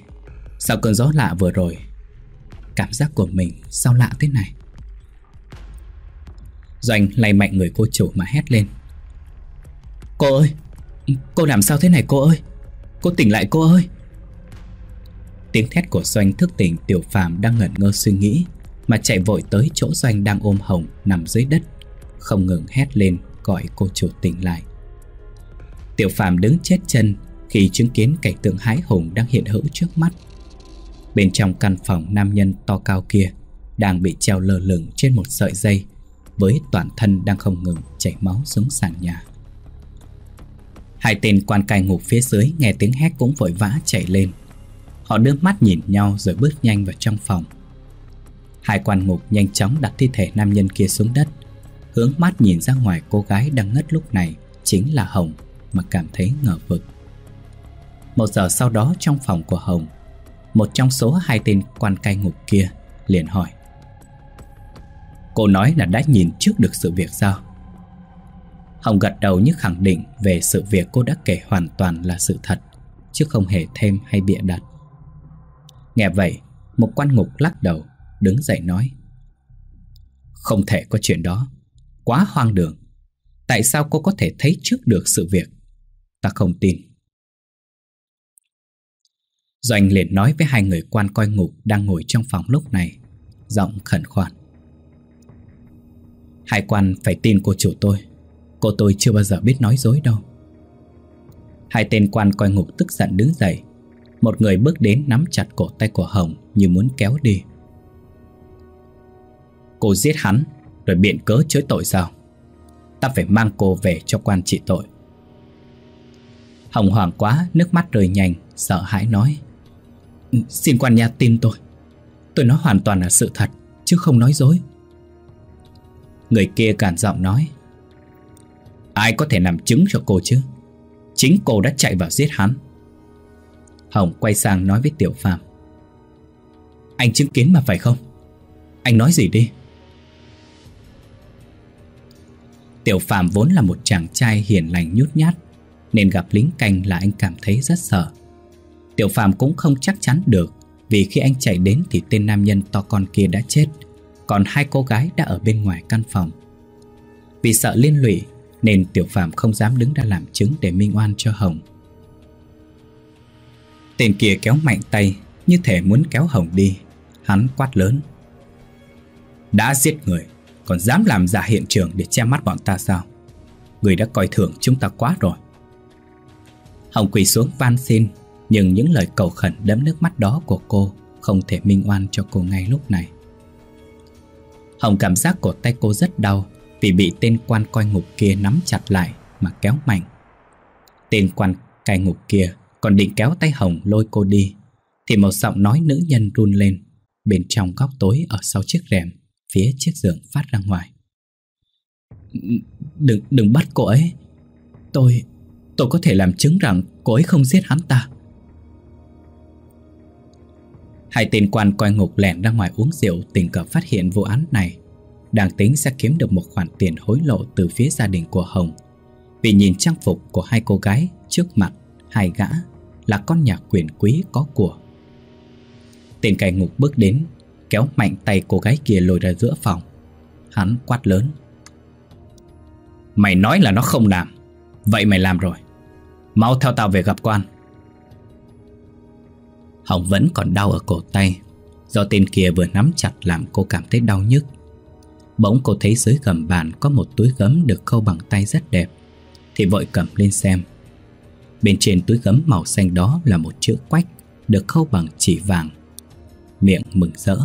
Speaker 1: Sao cơn gió lạ vừa rồi? Cảm giác của mình sao lạ thế này? Doanh lay mạnh người cô chủ mà hét lên Cô ơi Cô làm sao thế này cô ơi Cô tỉnh lại cô ơi Tiếng thét của Doanh thức tỉnh Tiểu Phàm đang ngẩn ngơ suy nghĩ Mà chạy vội tới chỗ Doanh đang ôm Hồng Nằm dưới đất Không ngừng hét lên gọi cô chủ tỉnh lại Tiểu Phàm đứng chết chân Khi chứng kiến cảnh tượng hái hùng Đang hiện hữu trước mắt Bên trong căn phòng nam nhân to cao kia Đang bị treo lơ lửng trên một sợi dây Với toàn thân đang không ngừng chảy máu xuống sàn nhà Hai tên quan cai ngục phía dưới nghe tiếng hét cũng vội vã chạy lên. Họ đưa mắt nhìn nhau rồi bước nhanh vào trong phòng. Hai quan ngục nhanh chóng đặt thi thể nam nhân kia xuống đất. Hướng mắt nhìn ra ngoài cô gái đang ngất lúc này chính là Hồng mà cảm thấy ngờ vực. Một giờ sau đó trong phòng của Hồng, một trong số hai tên quan cai ngục kia liền hỏi. Cô nói là đã nhìn trước được sự việc sao? ông gật đầu như khẳng định về sự việc cô đã kể hoàn toàn là sự thật, chứ không hề thêm hay bịa đặt. Nghe vậy, một quan ngục lắc đầu, đứng dậy nói. Không thể có chuyện đó, quá hoang đường. Tại sao cô có thể thấy trước được sự việc? Ta không tin. Doanh liền nói với hai người quan coi ngục đang ngồi trong phòng lúc này, giọng khẩn khoản. Hai quan phải tin cô chủ tôi. Cô tôi chưa bao giờ biết nói dối đâu Hai tên quan coi ngục tức giận đứng dậy Một người bước đến nắm chặt cổ tay của Hồng Như muốn kéo đi Cô giết hắn Rồi biện cớ chối tội sao Ta phải mang cô về cho quan trị tội Hồng hoảng quá Nước mắt rơi nhanh Sợ hãi nói Xin quan nhà tin tôi Tôi nói hoàn toàn là sự thật Chứ không nói dối Người kia cản giọng nói Ai có thể làm chứng cho cô chứ Chính cô đã chạy vào giết hắn Hồng quay sang nói với Tiểu Phạm Anh chứng kiến mà phải không Anh nói gì đi Tiểu Phạm vốn là một chàng trai hiền lành nhút nhát Nên gặp lính canh là anh cảm thấy rất sợ Tiểu Phạm cũng không chắc chắn được Vì khi anh chạy đến thì tên nam nhân to con kia đã chết Còn hai cô gái đã ở bên ngoài căn phòng Vì sợ liên lụy nên Tiểu Phạm không dám đứng ra làm chứng để minh oan cho Hồng Tên kia kéo mạnh tay Như thể muốn kéo Hồng đi Hắn quát lớn Đã giết người Còn dám làm giả hiện trường để che mắt bọn ta sao Người đã coi thường chúng ta quá rồi Hồng quỳ xuống van xin Nhưng những lời cầu khẩn đẫm nước mắt đó của cô Không thể minh oan cho cô ngay lúc này Hồng cảm giác cổ tay cô rất đau vì bị tên quan coi ngục kia nắm chặt lại mà kéo mạnh. Tên quan cai ngục kia còn định kéo tay Hồng lôi cô đi, thì một giọng nói nữ nhân run lên bên trong góc tối ở sau chiếc rèm phía chiếc giường phát ra ngoài. Đừng đừng bắt cô ấy. Tôi tôi có thể làm chứng rằng cô ấy không giết hắn ta. Hai tên quan coi ngục lẻn ra ngoài uống rượu tình cờ phát hiện vụ án này đang tính sẽ kiếm được một khoản tiền hối lộ từ phía gia đình của Hồng. Vì nhìn trang phục của hai cô gái trước mặt hai gã là con nhà quyền quý có của. Tên cai ngục bước đến, kéo mạnh tay cô gái kia lôi ra giữa phòng. Hắn quát lớn. Mày nói là nó không làm, vậy mày làm rồi. Mau theo tao về gặp quan. Hồng vẫn còn đau ở cổ tay, do tên kia vừa nắm chặt làm cô cảm thấy đau nhức. Bỗng cô thấy dưới gầm bàn có một túi gấm được khâu bằng tay rất đẹp Thì vội cầm lên xem Bên trên túi gấm màu xanh đó là một chữ quách Được khâu bằng chỉ vàng Miệng mừng rỡ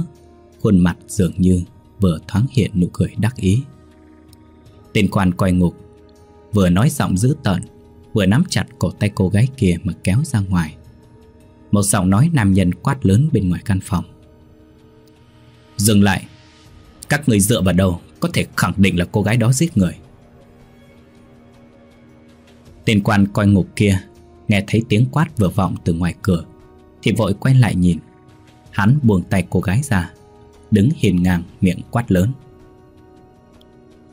Speaker 1: Khuôn mặt dường như vừa thoáng hiện nụ cười đắc ý Tên quan coi ngục Vừa nói giọng dữ tợn Vừa nắm chặt cổ tay cô gái kia mà kéo ra ngoài Một giọng nói nam nhân quát lớn bên ngoài căn phòng Dừng lại các người dựa vào đầu có thể khẳng định là cô gái đó giết người Tên quan coi ngục kia Nghe thấy tiếng quát vừa vọng từ ngoài cửa Thì vội quay lại nhìn Hắn buông tay cô gái ra Đứng hiền ngang miệng quát lớn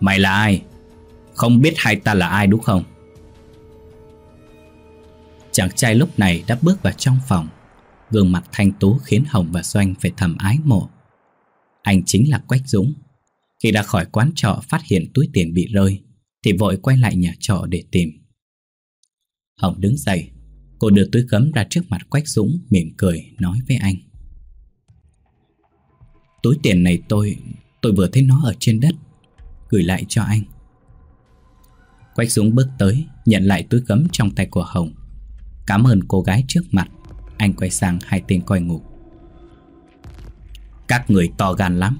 Speaker 1: Mày là ai? Không biết hai ta là ai đúng không? Chàng trai lúc này đã bước vào trong phòng Gương mặt thanh tú khiến Hồng và Doanh phải thầm ái mộ anh chính là Quách Dũng Khi đã khỏi quán trọ phát hiện túi tiền bị rơi Thì vội quay lại nhà trọ để tìm Hồng đứng dậy Cô đưa túi gấm ra trước mặt Quách Dũng mỉm cười nói với anh Túi tiền này tôi Tôi vừa thấy nó ở trên đất Gửi lại cho anh Quách Dũng bước tới Nhận lại túi gấm trong tay của Hồng Cảm ơn cô gái trước mặt Anh quay sang hai tên coi ngục các người to gan lắm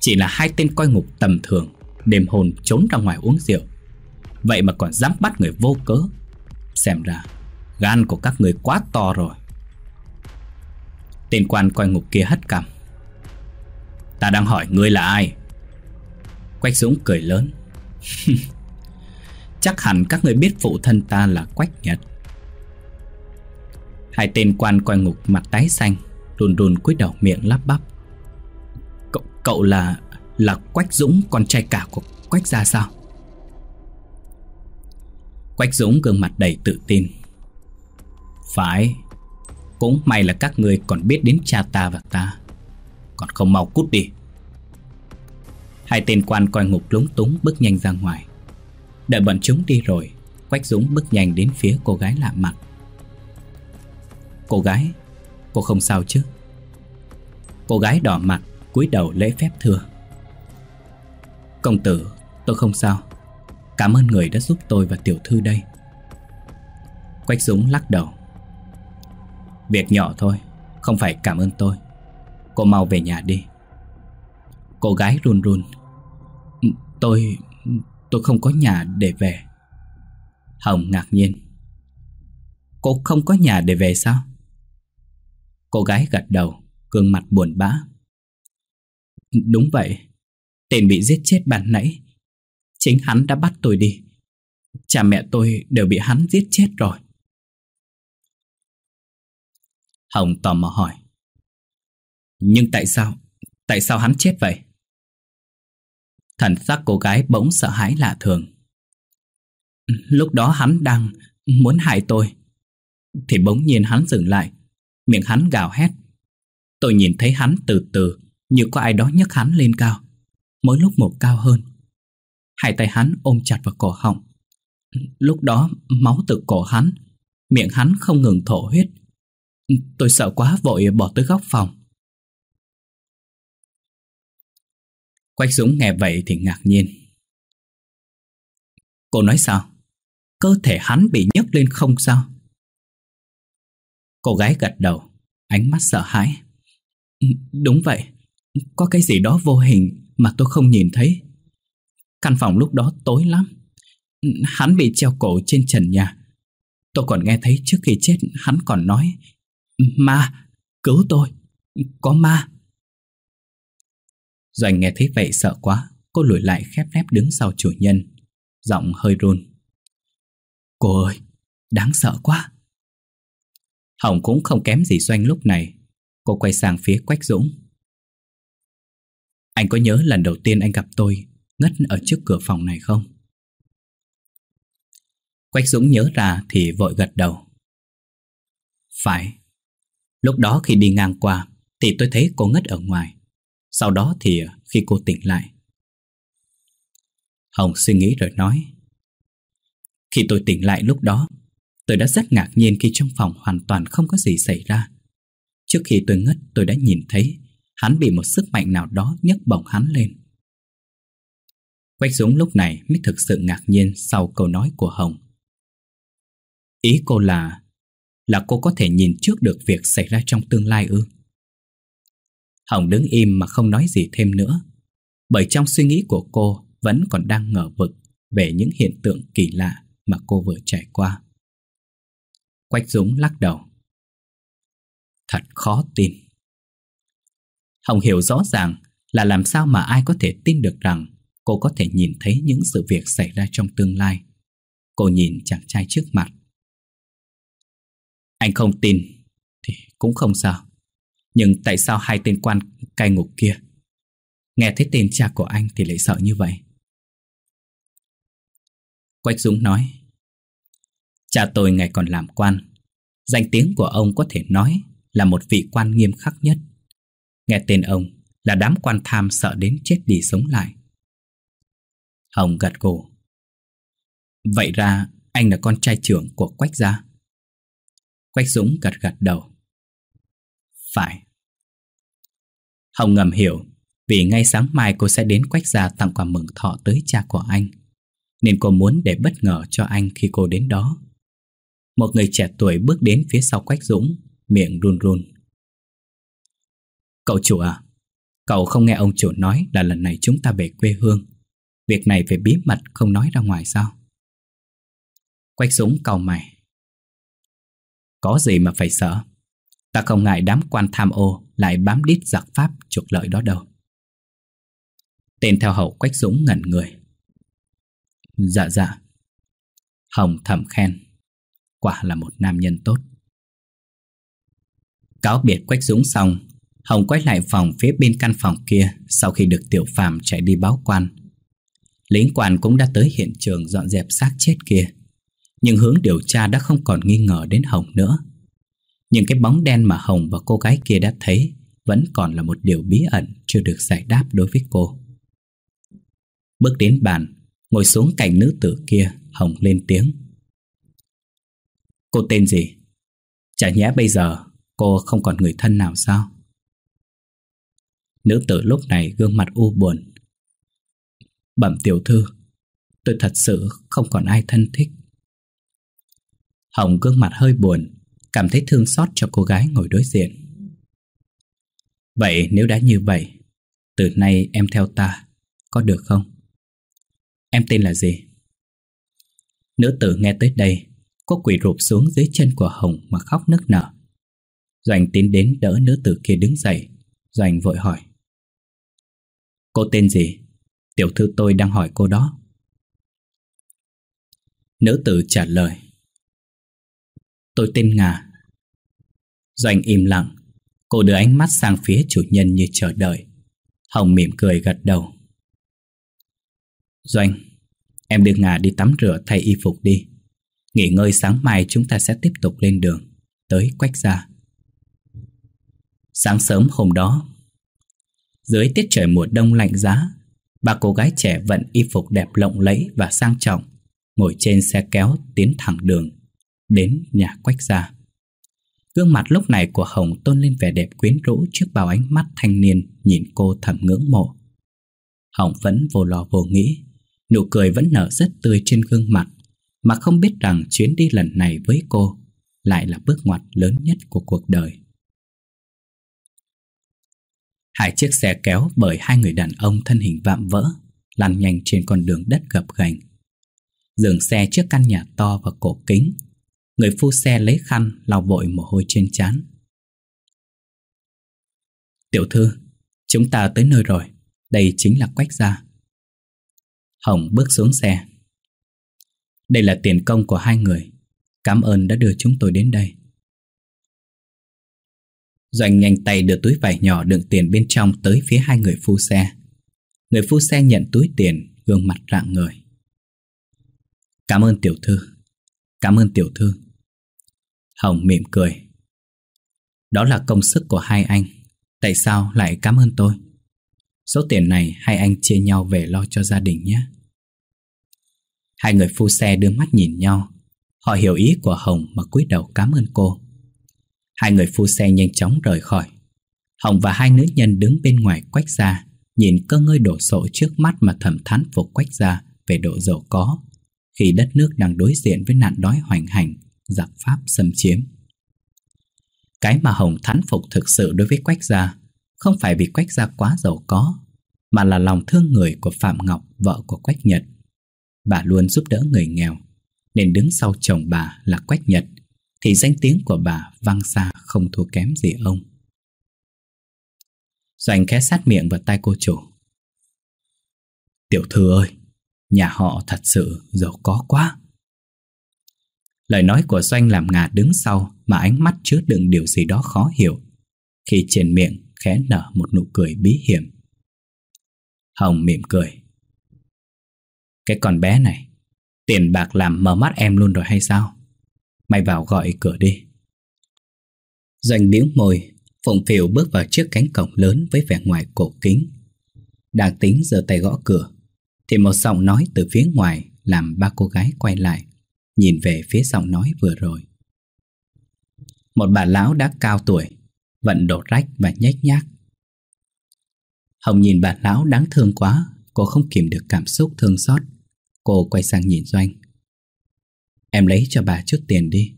Speaker 1: Chỉ là hai tên coi ngục tầm thường Đêm hồn trốn ra ngoài uống rượu Vậy mà còn dám bắt người vô cớ Xem ra Gan của các người quá to rồi Tên quan coi ngục kia hất cằm Ta đang hỏi ngươi là ai Quách Dũng cười lớn Chắc hẳn các người biết phụ thân ta là Quách Nhật Hai tên quan coi ngục mặt tái xanh Đùn đùn cúi đầu miệng lắp bắp Cậu là... là Quách Dũng con trai cả của Quách gia sao? Quách Dũng gương mặt đầy tự tin Phải Cũng may là các người còn biết đến cha ta và ta Còn không mau cút đi Hai tên quan coi ngục lúng túng bước nhanh ra ngoài Đợi bọn chúng đi rồi Quách Dũng bước nhanh đến phía cô gái lạ mặt Cô gái Cô không sao chứ Cô gái đỏ mặt cúi đầu lễ phép thưa Công tử tôi không sao Cảm ơn người đã giúp tôi và tiểu thư đây Quách Dũng lắc đầu Việc nhỏ thôi Không phải cảm ơn tôi Cô mau về nhà đi Cô gái run run Tôi... tôi không có nhà để về Hồng ngạc nhiên Cô không có nhà để về sao? Cô gái gật đầu Gương mặt buồn bã
Speaker 2: Đúng vậy Tên bị giết chết bàn nãy Chính hắn đã bắt tôi đi Cha mẹ tôi đều bị hắn giết chết rồi Hồng tò mò hỏi Nhưng tại sao Tại sao hắn chết vậy Thần sắc cô gái bỗng sợ hãi lạ thường Lúc đó hắn đang Muốn hại tôi
Speaker 1: Thì bỗng nhiên hắn dừng lại Miệng hắn gào hét Tôi nhìn thấy hắn từ từ như có ai đó nhấc hắn lên cao, mỗi lúc một cao hơn. Hai tay hắn ôm chặt vào cổ họng. Lúc đó máu từ cổ hắn, miệng hắn không ngừng
Speaker 2: thổ huyết. Tôi sợ quá vội bỏ tới góc phòng. Quách Dũng nghe vậy thì ngạc nhiên. Cô nói sao? Cơ thể hắn bị nhấc lên không sao? Cô gái gật đầu, ánh mắt sợ hãi. Đúng vậy,
Speaker 1: có cái gì đó vô hình mà tôi không nhìn thấy. Căn phòng lúc đó tối lắm. Hắn bị treo cổ trên trần nhà. Tôi còn nghe thấy trước khi chết hắn còn nói Ma, cứu tôi, có ma.
Speaker 2: Doanh nghe thấy vậy sợ quá, cô lùi lại khép nép đứng sau chủ nhân. Giọng hơi run. Cô ơi, đáng sợ quá. Hồng cũng không kém gì Doanh lúc này. Cô quay sang phía Quách Dũng. Anh có nhớ lần đầu tiên anh gặp tôi ngất ở trước cửa phòng này không? Quách Dũng nhớ ra thì vội gật đầu. Phải. Lúc đó khi đi ngang qua thì tôi thấy cô ngất ở ngoài.
Speaker 1: Sau đó thì khi cô tỉnh lại. Hồng suy nghĩ rồi nói. Khi tôi tỉnh lại lúc đó, tôi đã rất ngạc nhiên khi trong phòng hoàn toàn không có gì xảy ra. Trước khi tôi ngất tôi đã nhìn thấy Hắn bị một sức
Speaker 2: mạnh nào đó nhấc bổng hắn lên Quách Dũng lúc này mới thực sự ngạc nhiên sau câu nói của Hồng Ý cô là Là cô có thể nhìn trước được việc xảy ra trong tương lai ư Hồng đứng im
Speaker 1: mà không nói gì thêm nữa Bởi trong suy nghĩ của cô Vẫn còn đang ngờ vực
Speaker 2: Về những hiện tượng kỳ lạ Mà cô vừa trải qua Quách Dũng lắc đầu Thật khó tin Hồng hiểu
Speaker 1: rõ ràng là làm sao mà ai có thể tin được rằng cô có thể nhìn thấy những sự việc xảy
Speaker 2: ra trong tương lai. Cô nhìn chàng trai trước mặt. Anh không tin thì cũng không sao. Nhưng tại sao hai tên quan cai ngục kia nghe thấy tên cha của anh thì lại sợ như vậy? Quách Dũng nói Cha tôi ngày còn làm quan
Speaker 1: Danh tiếng của ông có thể nói là một vị quan nghiêm khắc nhất Nghe tên ông
Speaker 2: là đám quan tham sợ đến chết đi sống lại. Hồng gật gù. Vậy ra anh là con trai trưởng của Quách gia. Quách Dũng gật gật đầu. Phải. Hồng ngầm
Speaker 1: hiểu vì ngay sáng mai cô sẽ đến Quách gia tặng quà mừng thọ tới cha của anh. Nên cô muốn để bất ngờ cho anh khi cô đến đó. Một người trẻ tuổi bước đến phía sau Quách Dũng, miệng run run. Cậu chủ à,
Speaker 2: cậu không nghe ông chủ nói là lần này chúng ta về quê hương. Việc này phải bí mật không nói ra ngoài sao? Quách dũng cầu mày. Có gì mà phải sợ? Ta không ngại đám quan tham ô lại bám đít giặc Pháp trục lợi đó đâu. Tên theo hậu Quách Dũng ngẩn người. Dạ dạ. Hồng thầm khen. Quả là một nam nhân tốt.
Speaker 1: Cáo biệt Quách Dũng xong, Hồng quay lại phòng phía bên căn phòng kia sau khi được Tiểu Phạm chạy đi báo quan. Lính quan cũng đã tới hiện trường dọn dẹp xác chết kia. Nhưng hướng điều tra đã không còn nghi ngờ đến Hồng nữa. Những cái bóng đen mà Hồng và cô gái kia đã thấy vẫn còn là một điều bí ẩn chưa được giải đáp đối với cô. Bước đến bàn, ngồi xuống cạnh
Speaker 2: nữ tử kia, Hồng lên tiếng. Cô tên gì? Chả nhẽ bây giờ cô không còn người thân nào sao?
Speaker 1: Nữ tử lúc này gương mặt u buồn Bẩm tiểu thư Tôi thật sự không còn ai thân thích Hồng gương mặt hơi buồn Cảm thấy thương xót cho cô gái ngồi đối diện Vậy nếu đã như vậy Từ nay em theo ta Có được không? Em tên là gì? Nữ tử nghe tới đây có quỷ rụp xuống dưới chân của Hồng Mà khóc
Speaker 2: nức nở Doanh tiến đến đỡ nữ tử kia đứng dậy Doanh vội hỏi Cô tên gì? Tiểu thư tôi đang hỏi cô đó Nữ tử trả lời Tôi tên Ngà Doanh im lặng Cô đưa ánh mắt sang phía chủ nhân như chờ đợi
Speaker 1: Hồng mỉm cười gật đầu Doanh Em đưa Ngà đi tắm rửa thay y phục đi Nghỉ ngơi sáng mai chúng ta sẽ tiếp tục lên đường Tới Quách Gia Sáng sớm hôm đó dưới tiết trời mùa đông lạnh giá, ba cô gái trẻ vận y phục đẹp lộng lẫy và sang trọng, ngồi trên xe kéo tiến thẳng đường, đến nhà quách gia. Gương mặt lúc này của Hồng tôn lên vẻ đẹp quyến rũ trước bao ánh mắt thanh niên nhìn cô thầm ngưỡng mộ. Hồng vẫn vô lo vô nghĩ, nụ cười vẫn nở rất tươi trên gương mặt, mà không biết rằng chuyến đi lần này với cô lại là bước ngoặt lớn nhất của cuộc đời. Hai chiếc xe kéo bởi hai người đàn ông thân hình vạm vỡ lăn nhanh trên con đường đất gập ghềnh. Dừng xe trước căn nhà to và cổ kính. Người phu xe lấy khăn lau vội
Speaker 2: mồ hôi trên trán. Tiểu thư, chúng ta tới nơi rồi. Đây chính là Quách Gia. Hồng bước xuống xe.
Speaker 1: Đây là tiền công của hai người. Cảm ơn đã đưa chúng tôi đến đây. Doanh nhanh tay đưa túi vải nhỏ đựng tiền bên trong tới phía hai người phu xe. Người phu xe nhận túi tiền, gương mặt rạng người. Cảm ơn tiểu thư, cảm ơn tiểu thư. Hồng mỉm cười. Đó là công sức của hai anh, tại sao lại cảm ơn tôi? Số tiền này hai anh chia nhau về lo cho gia đình nhé. Hai người phu xe đưa mắt nhìn nhau, họ hiểu ý của Hồng mà cúi đầu cảm ơn cô. Hai người phu xe nhanh chóng rời khỏi Hồng và hai nữ nhân đứng bên ngoài quách gia Nhìn cơ ngơi đổ sổ trước mắt mà thầm thán phục quách gia về độ giàu có Khi đất nước đang đối diện với nạn đói hoành hành giặc Pháp xâm chiếm Cái mà Hồng thán phục thực sự đối với quách gia Không phải vì quách gia quá giàu có Mà là lòng thương người của Phạm Ngọc, vợ của quách Nhật Bà luôn giúp đỡ người nghèo Nên đứng sau chồng bà là quách Nhật thì danh tiếng của
Speaker 2: bà vang xa không thua kém gì ông. Doanh khẽ sát miệng vào tay cô chủ. Tiểu thư ơi, nhà họ thật sự
Speaker 1: giàu có quá. Lời nói của Doanh làm ngà đứng sau mà ánh mắt chứa đựng điều gì đó khó hiểu khi trên miệng khẽ nở một nụ cười bí
Speaker 2: hiểm. Hồng mỉm cười. Cái con bé này, tiền bạc làm mờ mắt em luôn rồi hay sao? Mày vào gọi cửa đi
Speaker 1: Doanh miếng môi Phụng phiểu bước vào chiếc cánh cổng lớn Với vẻ ngoài cổ kính Đang tính giơ tay gõ cửa Thì một giọng nói từ phía ngoài Làm ba cô gái quay lại Nhìn về phía giọng nói vừa rồi Một bà lão đã cao tuổi Vận đổ rách và nhếch nhác Hồng nhìn bà lão đáng thương quá Cô không kìm được cảm xúc thương xót Cô quay sang nhìn Doanh Em lấy cho bà chút tiền đi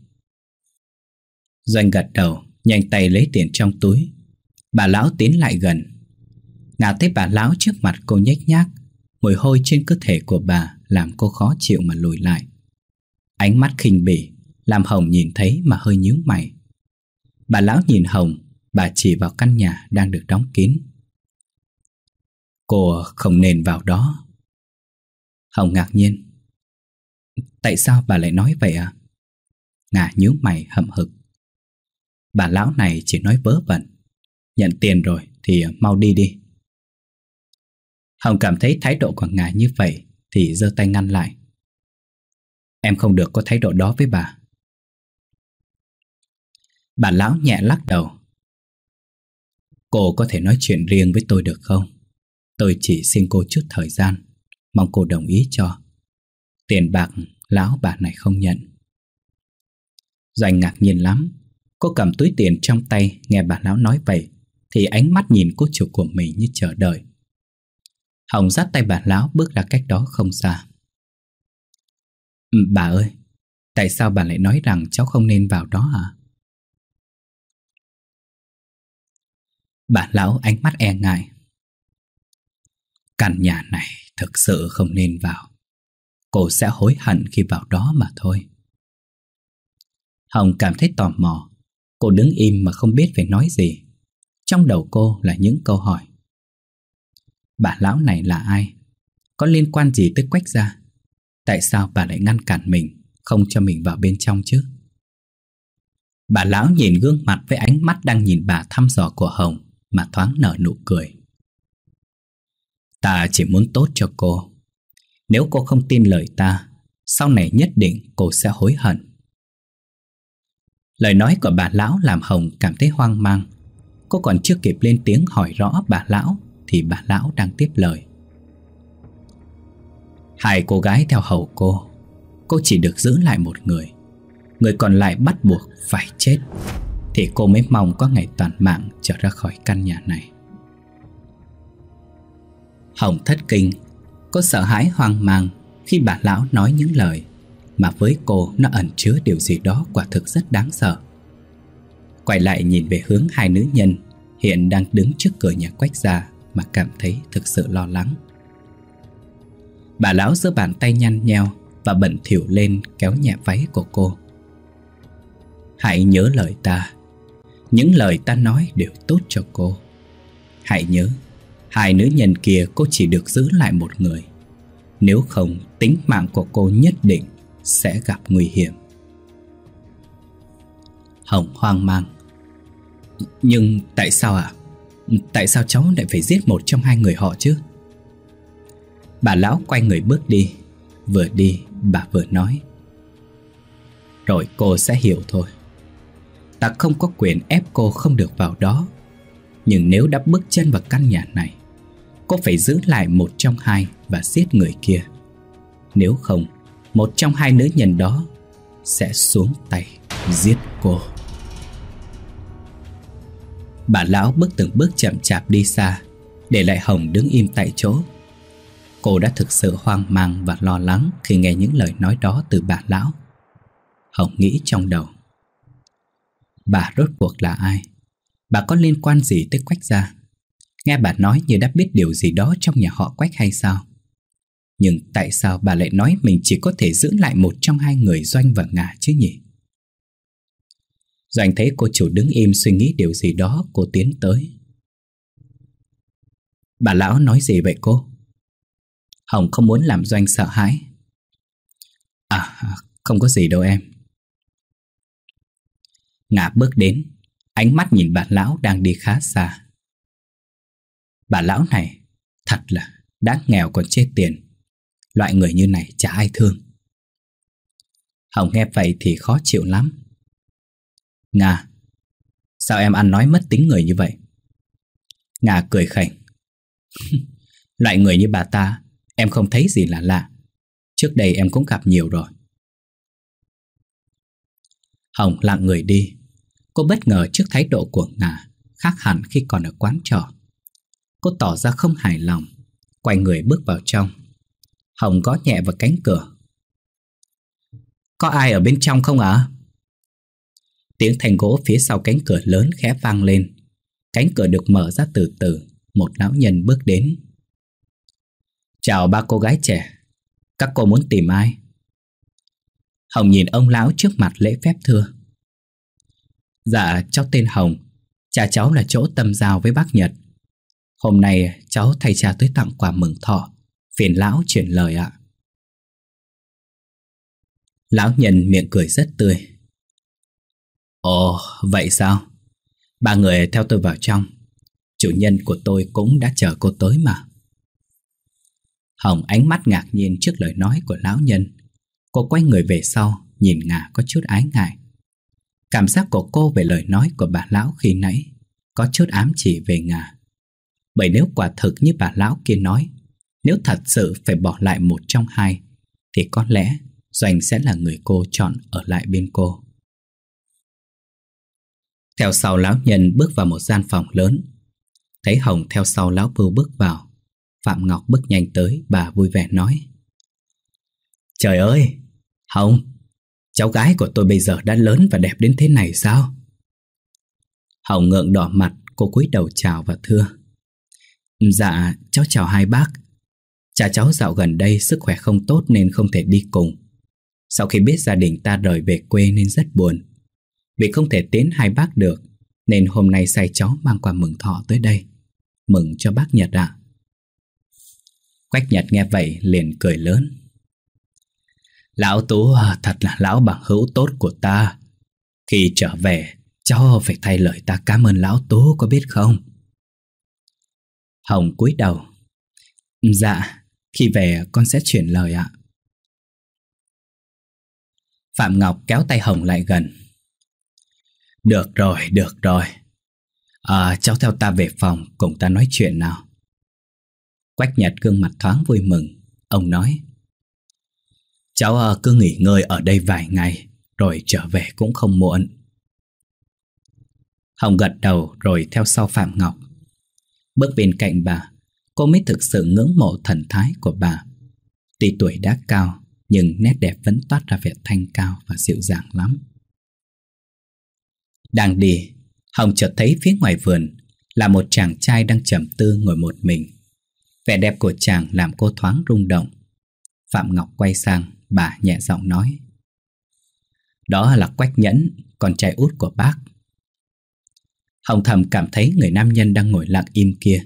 Speaker 1: Doanh gật đầu Nhanh tay lấy tiền trong túi Bà lão tiến lại gần Ngả thấy bà lão trước mặt cô nhếch nhác Mùi hôi trên cơ thể của bà Làm cô khó chịu mà lùi lại Ánh mắt khinh bỉ Làm Hồng nhìn thấy mà hơi nhíu mày Bà lão nhìn Hồng Bà chỉ vào căn nhà đang được đóng kín
Speaker 2: Cô không nên vào đó Hồng ngạc nhiên Tại sao bà lại nói vậy à? Ngà nhíu mày hậm hực.
Speaker 1: Bà lão này chỉ nói vớ vẩn. Nhận tiền rồi thì mau đi đi.
Speaker 2: Hồng cảm thấy thái độ của ngà như vậy thì giơ tay ngăn lại. Em không được có thái độ đó với bà. Bà lão nhẹ lắc đầu. Cô có thể nói chuyện riêng với tôi được
Speaker 1: không? Tôi chỉ xin cô chút thời gian, mong cô đồng ý cho. Tiền bạc lão bà này không nhận Doanh ngạc nhiên lắm Cô cầm túi tiền trong tay Nghe bà lão nói vậy Thì ánh mắt nhìn cô chủ của mình như chờ đợi Hồng dắt tay bà lão bước ra cách đó không xa
Speaker 2: ừ, Bà ơi Tại sao bà lại nói rằng cháu không nên vào đó hả à? Bà lão ánh mắt e ngại Căn nhà này thực sự không nên vào Cô sẽ hối hận khi vào đó mà thôi Hồng cảm thấy tò mò
Speaker 1: Cô đứng im mà không biết phải nói gì Trong đầu cô là những câu hỏi Bà lão này là ai? Có liên quan gì tới Quách gia? Tại sao bà lại ngăn cản mình Không cho mình vào bên trong chứ? Bà lão nhìn gương mặt với ánh mắt đang nhìn bà thăm dò của Hồng Mà thoáng nở nụ cười
Speaker 2: Ta chỉ muốn tốt cho cô nếu cô không tin lời ta Sau này nhất định cô sẽ hối hận Lời nói của
Speaker 1: bà lão làm Hồng cảm thấy hoang mang Cô còn chưa kịp lên tiếng hỏi rõ bà lão Thì bà lão đang tiếp lời Hai cô gái theo hầu cô Cô chỉ được giữ lại một người Người còn lại bắt buộc phải chết Thì cô mới mong có ngày toàn mạng trở ra khỏi căn nhà này Hồng thất kinh có sợ hãi hoang mang khi bà lão nói những lời mà với cô nó ẩn chứa điều gì đó quả thực rất đáng sợ. Quay lại nhìn về hướng hai nữ nhân hiện đang đứng trước cửa nhà quách già mà cảm thấy thực sự lo lắng. Bà lão giơ bàn tay nhăn nheo và bận thỉu lên kéo nhẹ váy của cô. Hãy nhớ lời ta. Những lời ta nói đều tốt cho cô. Hãy nhớ Hai nữ nhân kia cô chỉ được giữ lại một người Nếu không tính mạng của cô nhất định sẽ gặp nguy hiểm Hồng hoang mang Nhưng tại sao ạ? À? Tại sao cháu lại phải giết một trong hai người họ chứ? Bà lão quay người bước đi Vừa đi bà vừa nói Rồi cô sẽ hiểu thôi Ta không có quyền ép cô không được vào đó Nhưng nếu đã bước chân vào căn nhà này cô phải giữ lại một trong hai và giết người kia. Nếu không, một trong hai nữ nhân đó sẽ xuống tay giết cô. Bà lão bước từng bước chậm chạp đi xa, để lại Hồng đứng im tại chỗ. Cô đã thực sự hoang mang và lo lắng khi nghe những lời nói đó từ bà lão. Hồng nghĩ trong đầu. Bà rốt cuộc là ai? Bà có liên quan gì tới Quách Gia? Nghe bà nói như đã biết điều gì đó trong nhà họ quách hay sao Nhưng tại sao bà lại nói mình chỉ có thể giữ lại một trong hai người Doanh và Ngà chứ nhỉ? Doanh thấy cô chủ đứng im suy nghĩ điều gì đó cô tiến tới
Speaker 2: Bà lão nói gì vậy cô? Hồng không muốn làm Doanh sợ hãi À không có gì đâu em Ngà bước đến Ánh mắt nhìn bà lão đang đi khá xa Bà lão
Speaker 1: này thật là đáng nghèo còn chết tiền. Loại người như này chả ai thương.
Speaker 2: Hồng nghe vậy thì khó chịu lắm. nga sao em ăn nói mất tính người như vậy? nga cười khẩy. Loại người như bà ta, em không thấy gì là lạ. Trước đây em cũng gặp nhiều rồi. Hồng lặng người đi.
Speaker 1: Cô bất ngờ trước thái độ của nga khác hẳn khi còn ở quán trò. Cô tỏ ra không hài lòng Quay người bước vào trong Hồng gõ nhẹ vào cánh cửa Có ai ở bên trong không ạ? Tiếng thành gỗ phía sau cánh cửa lớn khẽ vang lên Cánh cửa được mở ra từ từ Một lão nhân
Speaker 2: bước đến Chào ba cô gái trẻ Các cô muốn tìm ai? Hồng nhìn ông lão trước mặt lễ phép thưa
Speaker 1: Dạ cháu tên Hồng Cha cháu là chỗ tâm giao với bác Nhật Hôm nay
Speaker 2: cháu thay cha tới tặng quà mừng thọ Phiền lão chuyển lời ạ Lão nhân miệng cười rất tươi Ồ, vậy sao? Ba người theo tôi vào trong Chủ nhân của tôi cũng đã chờ
Speaker 1: cô tới mà Hồng ánh mắt ngạc nhiên trước lời nói của lão nhân Cô quay người về sau Nhìn ngả có chút ái ngại Cảm giác của cô về lời nói của bà lão khi nãy Có chút ám chỉ về ngả bởi nếu quả thực như bà lão kia nói Nếu thật sự phải bỏ lại một trong hai Thì có lẽ Doanh sẽ là người cô chọn ở lại bên cô Theo sau lão nhân bước vào một gian phòng lớn Thấy Hồng theo sau lão bưu bước vào Phạm Ngọc bước nhanh tới Bà vui vẻ nói Trời ơi Hồng Cháu gái của tôi bây giờ đã lớn và đẹp đến thế này sao Hồng ngượng đỏ mặt Cô cúi đầu chào và thưa Dạ, cháu chào hai bác. Cha cháu dạo gần đây sức khỏe không tốt nên không thể đi cùng. Sau khi biết gia đình ta rời về quê nên rất buồn. Vì không thể tiến hai bác được nên hôm nay sai cháu mang quà mừng thọ tới đây. Mừng cho bác Nhật ạ. Quách Nhật nghe vậy liền cười lớn. Lão Tú thật là lão bằng hữu tốt của ta. Khi trở về, cháu phải thay lời ta cảm ơn lão Tú có biết không? Hồng
Speaker 2: cúi đầu. Dạ, khi về con sẽ chuyển lời ạ. Phạm Ngọc kéo tay Hồng lại gần.
Speaker 1: Được rồi, được rồi. À, cháu theo ta về phòng cùng ta nói chuyện nào. Quách Nhật gương mặt thoáng vui mừng. Ông nói. Cháu à, cứ nghỉ ngơi ở đây vài ngày, rồi trở về cũng không muộn. Hồng gật đầu rồi theo sau Phạm Ngọc Bước bên cạnh bà, cô mới thực sự ngưỡng mộ thần thái của bà. Tuy tuổi đã cao, nhưng nét đẹp vẫn toát ra vẻ thanh cao và dịu dàng lắm. Đang đi, Hồng chợt thấy phía ngoài vườn là một chàng trai đang trầm tư ngồi một mình. Vẻ đẹp của chàng làm cô thoáng rung động. Phạm Ngọc quay sang, bà nhẹ giọng nói. Đó là Quách Nhẫn, con trai út của bác. Hồng Thầm cảm thấy người nam nhân đang ngồi lặng im kia.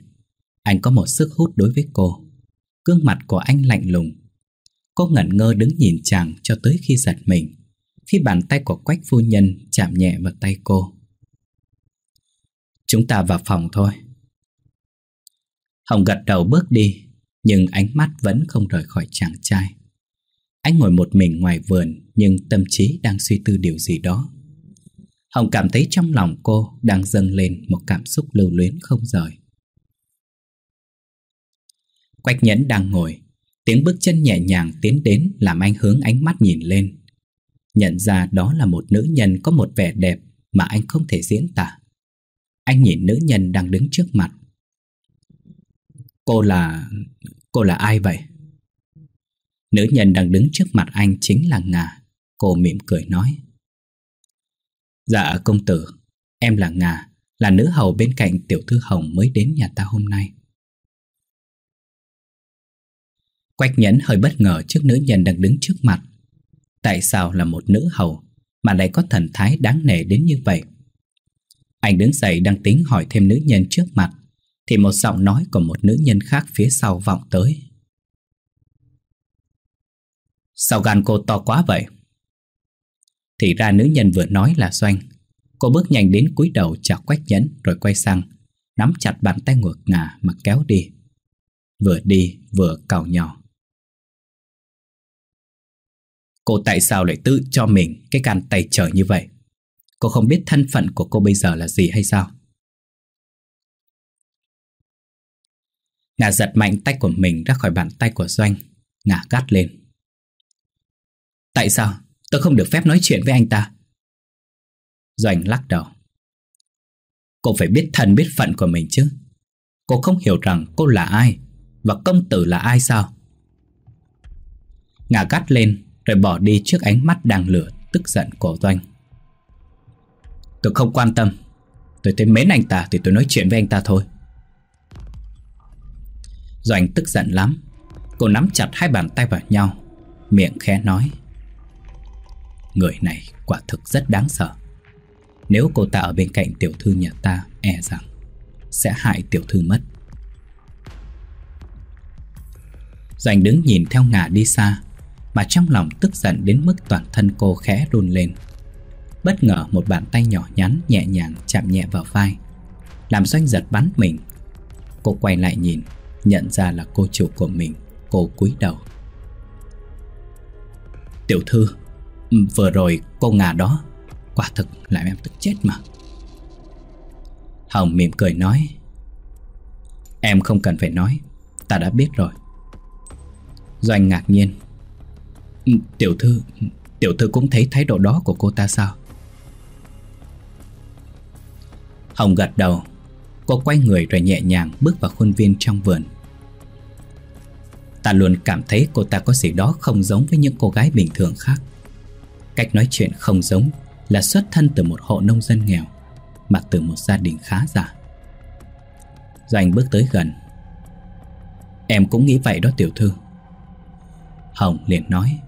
Speaker 1: Anh có một sức hút đối với cô. Cương mặt của anh lạnh lùng. Cô ngẩn ngơ đứng nhìn chàng cho tới khi giật mình. Khi bàn tay của quách phu nhân chạm nhẹ vào tay cô. Chúng ta vào phòng thôi. Hồng gật đầu bước đi, nhưng ánh mắt vẫn không rời khỏi chàng trai. Anh ngồi một mình ngoài vườn, nhưng tâm trí đang suy tư điều gì đó Hồng cảm thấy trong lòng cô đang dâng lên một cảm xúc lưu luyến không rời. Quách nhẫn đang ngồi, tiếng bước chân nhẹ nhàng tiến đến làm anh hướng ánh mắt nhìn lên. Nhận ra đó là một nữ nhân có một vẻ đẹp mà anh không thể diễn tả. Anh nhìn nữ nhân đang đứng trước mặt. Cô là... cô là ai vậy? Nữ nhân đang đứng trước mặt anh chính là Ngà. Cô mỉm cười nói. Dạ công tử
Speaker 2: Em là nga Là nữ hầu bên cạnh tiểu thư hồng mới đến nhà ta hôm nay Quách nhẫn hơi bất ngờ trước nữ nhân đang đứng trước
Speaker 1: mặt Tại sao là một nữ hầu Mà lại có thần thái đáng nể đến như vậy Anh đứng dậy đang tính hỏi thêm nữ nhân trước mặt Thì một giọng nói của một nữ nhân khác phía sau vọng tới Sao gan cô to quá vậy thì ra nữ nhân vừa nói là Doanh Cô bước
Speaker 2: nhanh đến cúi đầu chào Quách Nhẫn Rồi quay sang Nắm chặt bàn tay ngược ngà mà kéo đi Vừa đi vừa cào nhỏ Cô tại sao lại tự cho mình Cái can tay trở như vậy Cô không biết thân phận của cô bây giờ là gì hay sao Ngà giật mạnh tay của mình ra khỏi bàn tay của Doanh Ngà gắt lên Tại sao Tôi không được phép nói chuyện với anh ta Doanh lắc đầu Cô phải biết thân biết phận của mình chứ Cô không hiểu rằng cô
Speaker 1: là ai Và công tử là ai sao Ngả gắt lên Rồi bỏ đi trước ánh mắt đang lửa Tức giận của Doanh Tôi không quan tâm Tôi thấy mến anh ta thì tôi nói chuyện với anh ta thôi Doanh tức giận lắm Cô nắm chặt hai bàn tay vào nhau Miệng khẽ nói Người này quả thực rất đáng sợ Nếu cô ta ở bên cạnh tiểu thư nhà ta E rằng Sẽ hại tiểu thư mất Doanh đứng nhìn theo ngà đi xa Mà trong lòng tức giận đến mức toàn thân cô khẽ run lên Bất ngờ một bàn tay nhỏ nhắn nhẹ nhàng chạm nhẹ vào vai Làm doanh giật bắn mình Cô quay lại nhìn Nhận ra là cô chủ của mình Cô cúi đầu Tiểu thư Ừ, vừa rồi cô ngà đó Quả thực làm em tức chết mà Hồng mỉm cười nói Em không cần phải nói Ta đã biết rồi Doanh ngạc nhiên ừ, Tiểu thư Tiểu thư cũng thấy thái độ đó của cô ta sao Hồng gật đầu Cô quay người rồi nhẹ nhàng bước vào khuôn viên trong vườn Ta luôn cảm thấy cô ta có gì đó không giống với những cô gái bình thường khác Cách nói chuyện không giống là xuất thân từ một hộ nông dân nghèo mà từ một gia đình khá giả. Doanh bước tới gần. Em cũng nghĩ vậy đó tiểu thư. Hồng liền nói.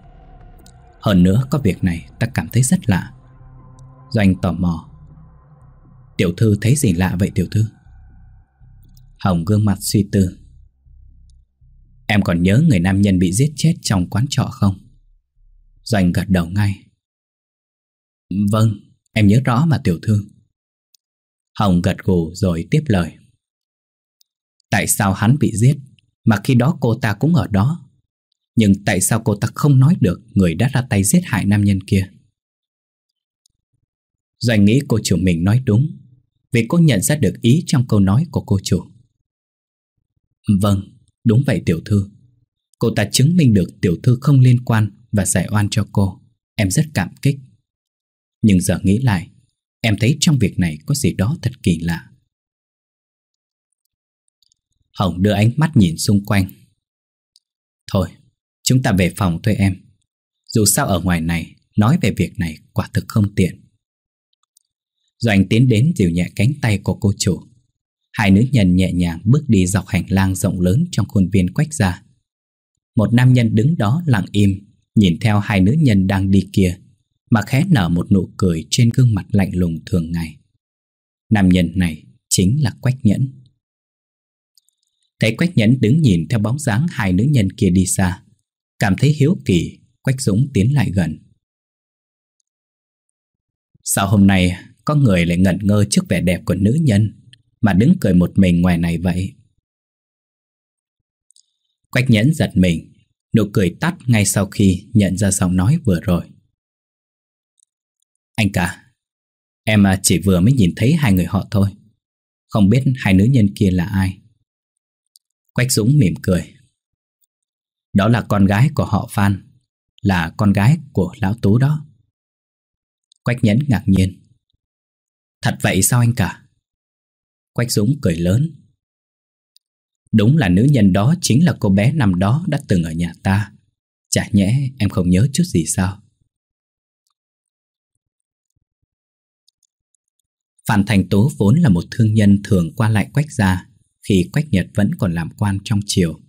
Speaker 1: Hơn nữa có việc này ta cảm thấy rất lạ. Doanh tò mò. Tiểu thư thấy gì lạ vậy tiểu thư? Hồng gương mặt suy tư. Em còn nhớ người nam nhân bị giết chết trong quán trọ không?
Speaker 2: Doanh gật đầu ngay. Vâng, em nhớ rõ mà tiểu thư. Hồng gật gù rồi tiếp lời. Tại sao hắn
Speaker 1: bị giết mà khi đó cô ta cũng ở đó? Nhưng tại sao cô ta không nói được người đã ra tay giết hại nam nhân kia? Doanh nghĩ cô chủ mình nói đúng vì cô nhận ra được ý trong câu nói của cô chủ. Vâng, đúng vậy tiểu thư. Cô ta chứng minh được tiểu thư không liên quan và giải
Speaker 2: oan cho cô. Em rất cảm kích. Nhưng giờ nghĩ lại, em thấy trong việc này có gì đó thật kỳ lạ. Hồng đưa ánh mắt nhìn xung quanh. Thôi, chúng ta về phòng thôi em.
Speaker 1: Dù sao ở ngoài này, nói về việc này quả thực không tiện. Doanh tiến đến dịu nhẹ cánh tay của cô chủ. Hai nữ nhân nhẹ nhàng bước đi dọc hành lang rộng lớn trong khuôn viên quách gia. Một nam nhân đứng đó lặng im, nhìn theo hai nữ nhân đang đi kia mà khẽ nở một nụ cười trên gương mặt lạnh lùng thường ngày. Nam nhân này chính là Quách Nhẫn. Thấy Quách Nhẫn đứng nhìn theo bóng dáng hai nữ nhân kia đi xa, cảm thấy hiếu kỳ, Quách Dũng
Speaker 2: tiến lại gần. Sao hôm nay có người lại ngẩn ngơ trước vẻ đẹp của nữ nhân mà đứng cười một mình ngoài này vậy? Quách Nhẫn giật mình, nụ cười tắt ngay sau khi nhận ra giọng nói vừa rồi. Anh cả, em à, chỉ vừa mới nhìn thấy hai người họ thôi. Không biết hai nữ nhân kia là ai. Quách Dũng mỉm cười. Đó là con gái của họ Phan, là con gái của lão Tú đó. Quách Nhẫn ngạc nhiên. Thật vậy sao anh cả? Quách Dũng cười lớn. Đúng là nữ nhân đó chính là cô bé năm đó đã từng ở nhà ta. Chả nhẽ em không nhớ chút gì sao? Phan Thành Tố vốn là một thương nhân thường qua lại Quách Gia khi Quách Nhật vẫn còn làm
Speaker 1: quan trong triều.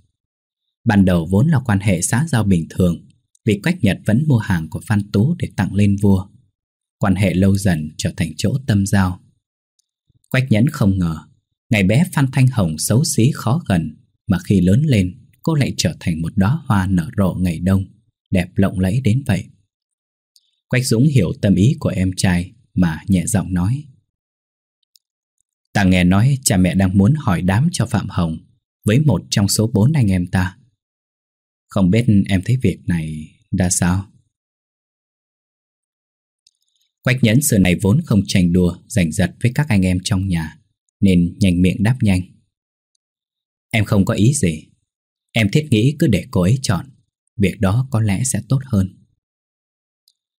Speaker 1: Ban đầu vốn là quan hệ xã giao bình thường vì Quách Nhật vẫn mua hàng của Phan Tú để tặng lên vua. Quan hệ lâu dần trở thành chỗ tâm giao. Quách Nhẫn không ngờ ngày bé Phan Thanh Hồng xấu xí khó gần mà khi lớn lên cô lại trở thành một đóa hoa nở rộ ngày đông đẹp lộng lẫy đến vậy. Quách Dũng hiểu tâm ý của em trai mà nhẹ giọng nói Ta nghe nói cha mẹ đang muốn hỏi đám cho Phạm Hồng với một
Speaker 2: trong số bốn anh em ta. Không biết em thấy việc này đã sao? Quách nhẫn sự này vốn không tranh đùa, giành giật với các anh em trong nhà, nên nhanh miệng đáp nhanh. Em không có
Speaker 1: ý gì. Em thiết nghĩ cứ để cô ấy chọn, việc đó có lẽ sẽ tốt hơn.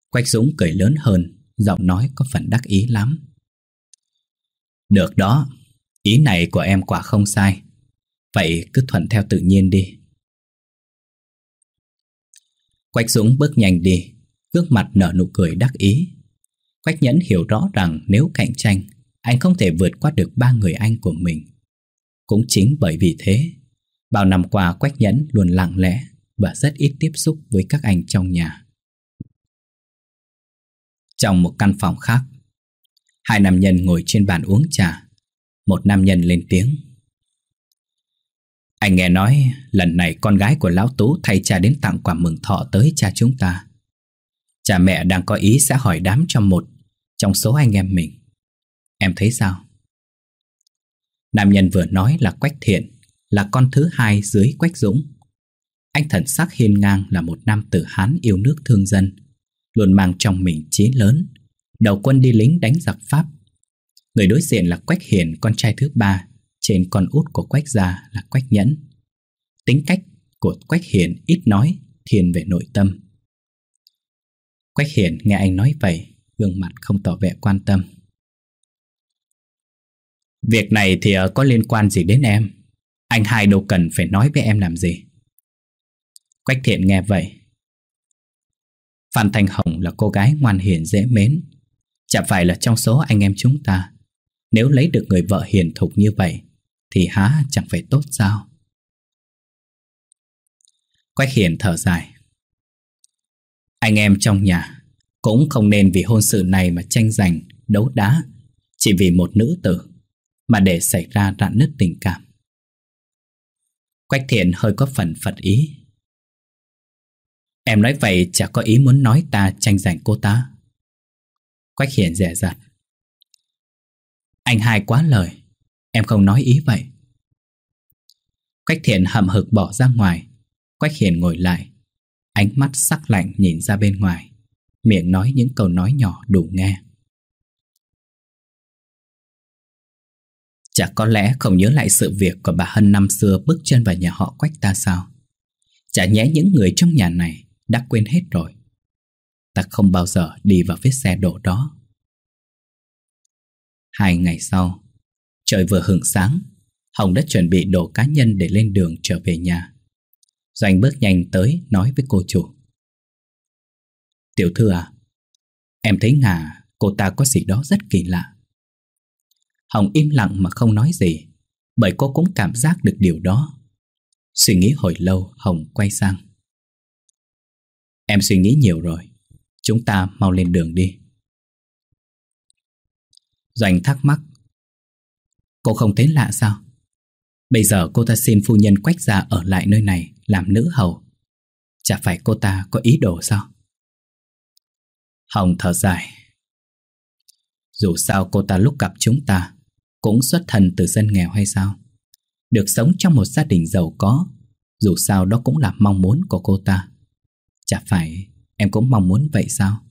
Speaker 1: Quách Dũng cười lớn hơn, giọng nói có phần đắc ý lắm.
Speaker 2: Được đó, ý này của em quả không sai. Vậy cứ thuận theo tự nhiên đi. Quách Dũng bước nhanh
Speaker 1: đi, gương mặt nở nụ cười đắc ý. Quách Nhẫn hiểu rõ rằng nếu cạnh tranh, anh không thể vượt qua được ba người anh của mình. Cũng chính bởi vì thế, bao năm qua Quách Nhẫn luôn lặng lẽ và rất ít tiếp xúc với các anh trong nhà.
Speaker 2: Trong một căn phòng khác, Hai nam nhân ngồi trên bàn uống trà Một nam nhân lên tiếng
Speaker 1: Anh nghe nói lần này con gái của Lão Tú thay cha đến tặng quà mừng thọ tới cha chúng ta Cha mẹ đang có ý sẽ hỏi đám cho một trong số anh em mình Em thấy sao? Nam nhân vừa nói là Quách Thiện Là con thứ hai dưới Quách Dũng Anh thần sắc hiên ngang là một nam tử Hán yêu nước thương dân Luôn mang trong mình chí lớn đầu quân đi lính đánh giặc Pháp. Người đối diện là Quách Hiển, con trai thứ ba, trên con út của Quách gia là Quách Nhẫn. Tính cách của Quách Hiển ít nói, thiền về nội tâm. Quách Hiển nghe anh nói vậy, gương mặt không tỏ vẻ quan tâm.
Speaker 2: Việc này thì ờ, có liên quan gì đến em? Anh hai đâu cần phải nói với em làm gì. Quách Thiện nghe vậy.
Speaker 1: Phan Thanh Hồng là cô gái ngoan hiền dễ mến, Chả phải là trong số anh em chúng ta
Speaker 2: Nếu lấy được người vợ hiền thục như vậy Thì há chẳng phải tốt sao Quách hiền thở dài Anh em trong nhà Cũng không nên vì hôn sự này mà tranh giành Đấu đá Chỉ vì một nữ tử Mà để xảy ra rạn nứt tình cảm Quách thiện hơi có phần phật ý Em nói vậy chả có ý muốn nói ta tranh giành cô ta Quách Hiển dè dặt Anh hai quá lời Em không nói ý vậy
Speaker 1: Quách Thiện hậm hực bỏ ra ngoài Quách Hiển ngồi lại Ánh mắt sắc lạnh nhìn ra
Speaker 2: bên ngoài Miệng nói những câu nói nhỏ đủ nghe Chả có lẽ không nhớ lại sự việc của bà Hân năm xưa bước chân vào nhà họ Quách ta sao Chả nhẽ những người trong nhà này đã quên hết rồi Ta không bao giờ đi vào vết xe đổ đó Hai ngày sau Trời vừa hưởng sáng Hồng đã chuẩn bị đồ cá nhân để lên đường trở về nhà Doanh bước nhanh tới nói với cô chủ Tiểu thư à Em thấy Ngà cô ta có gì đó rất kỳ lạ Hồng im lặng mà không nói gì Bởi cô cũng cảm giác được điều đó Suy nghĩ hồi lâu Hồng quay sang Em suy nghĩ nhiều rồi Chúng ta mau lên đường đi Doanh thắc mắc Cô không thấy lạ sao Bây giờ cô ta xin phu nhân quách ra ở lại nơi này Làm nữ hầu Chả phải cô ta có ý đồ sao Hồng thở dài Dù sao cô ta lúc gặp chúng ta Cũng xuất thân từ dân nghèo hay sao Được sống trong một gia đình
Speaker 1: giàu có Dù sao đó cũng là mong muốn của cô ta Chả phải Em
Speaker 2: cũng mong muốn vậy sao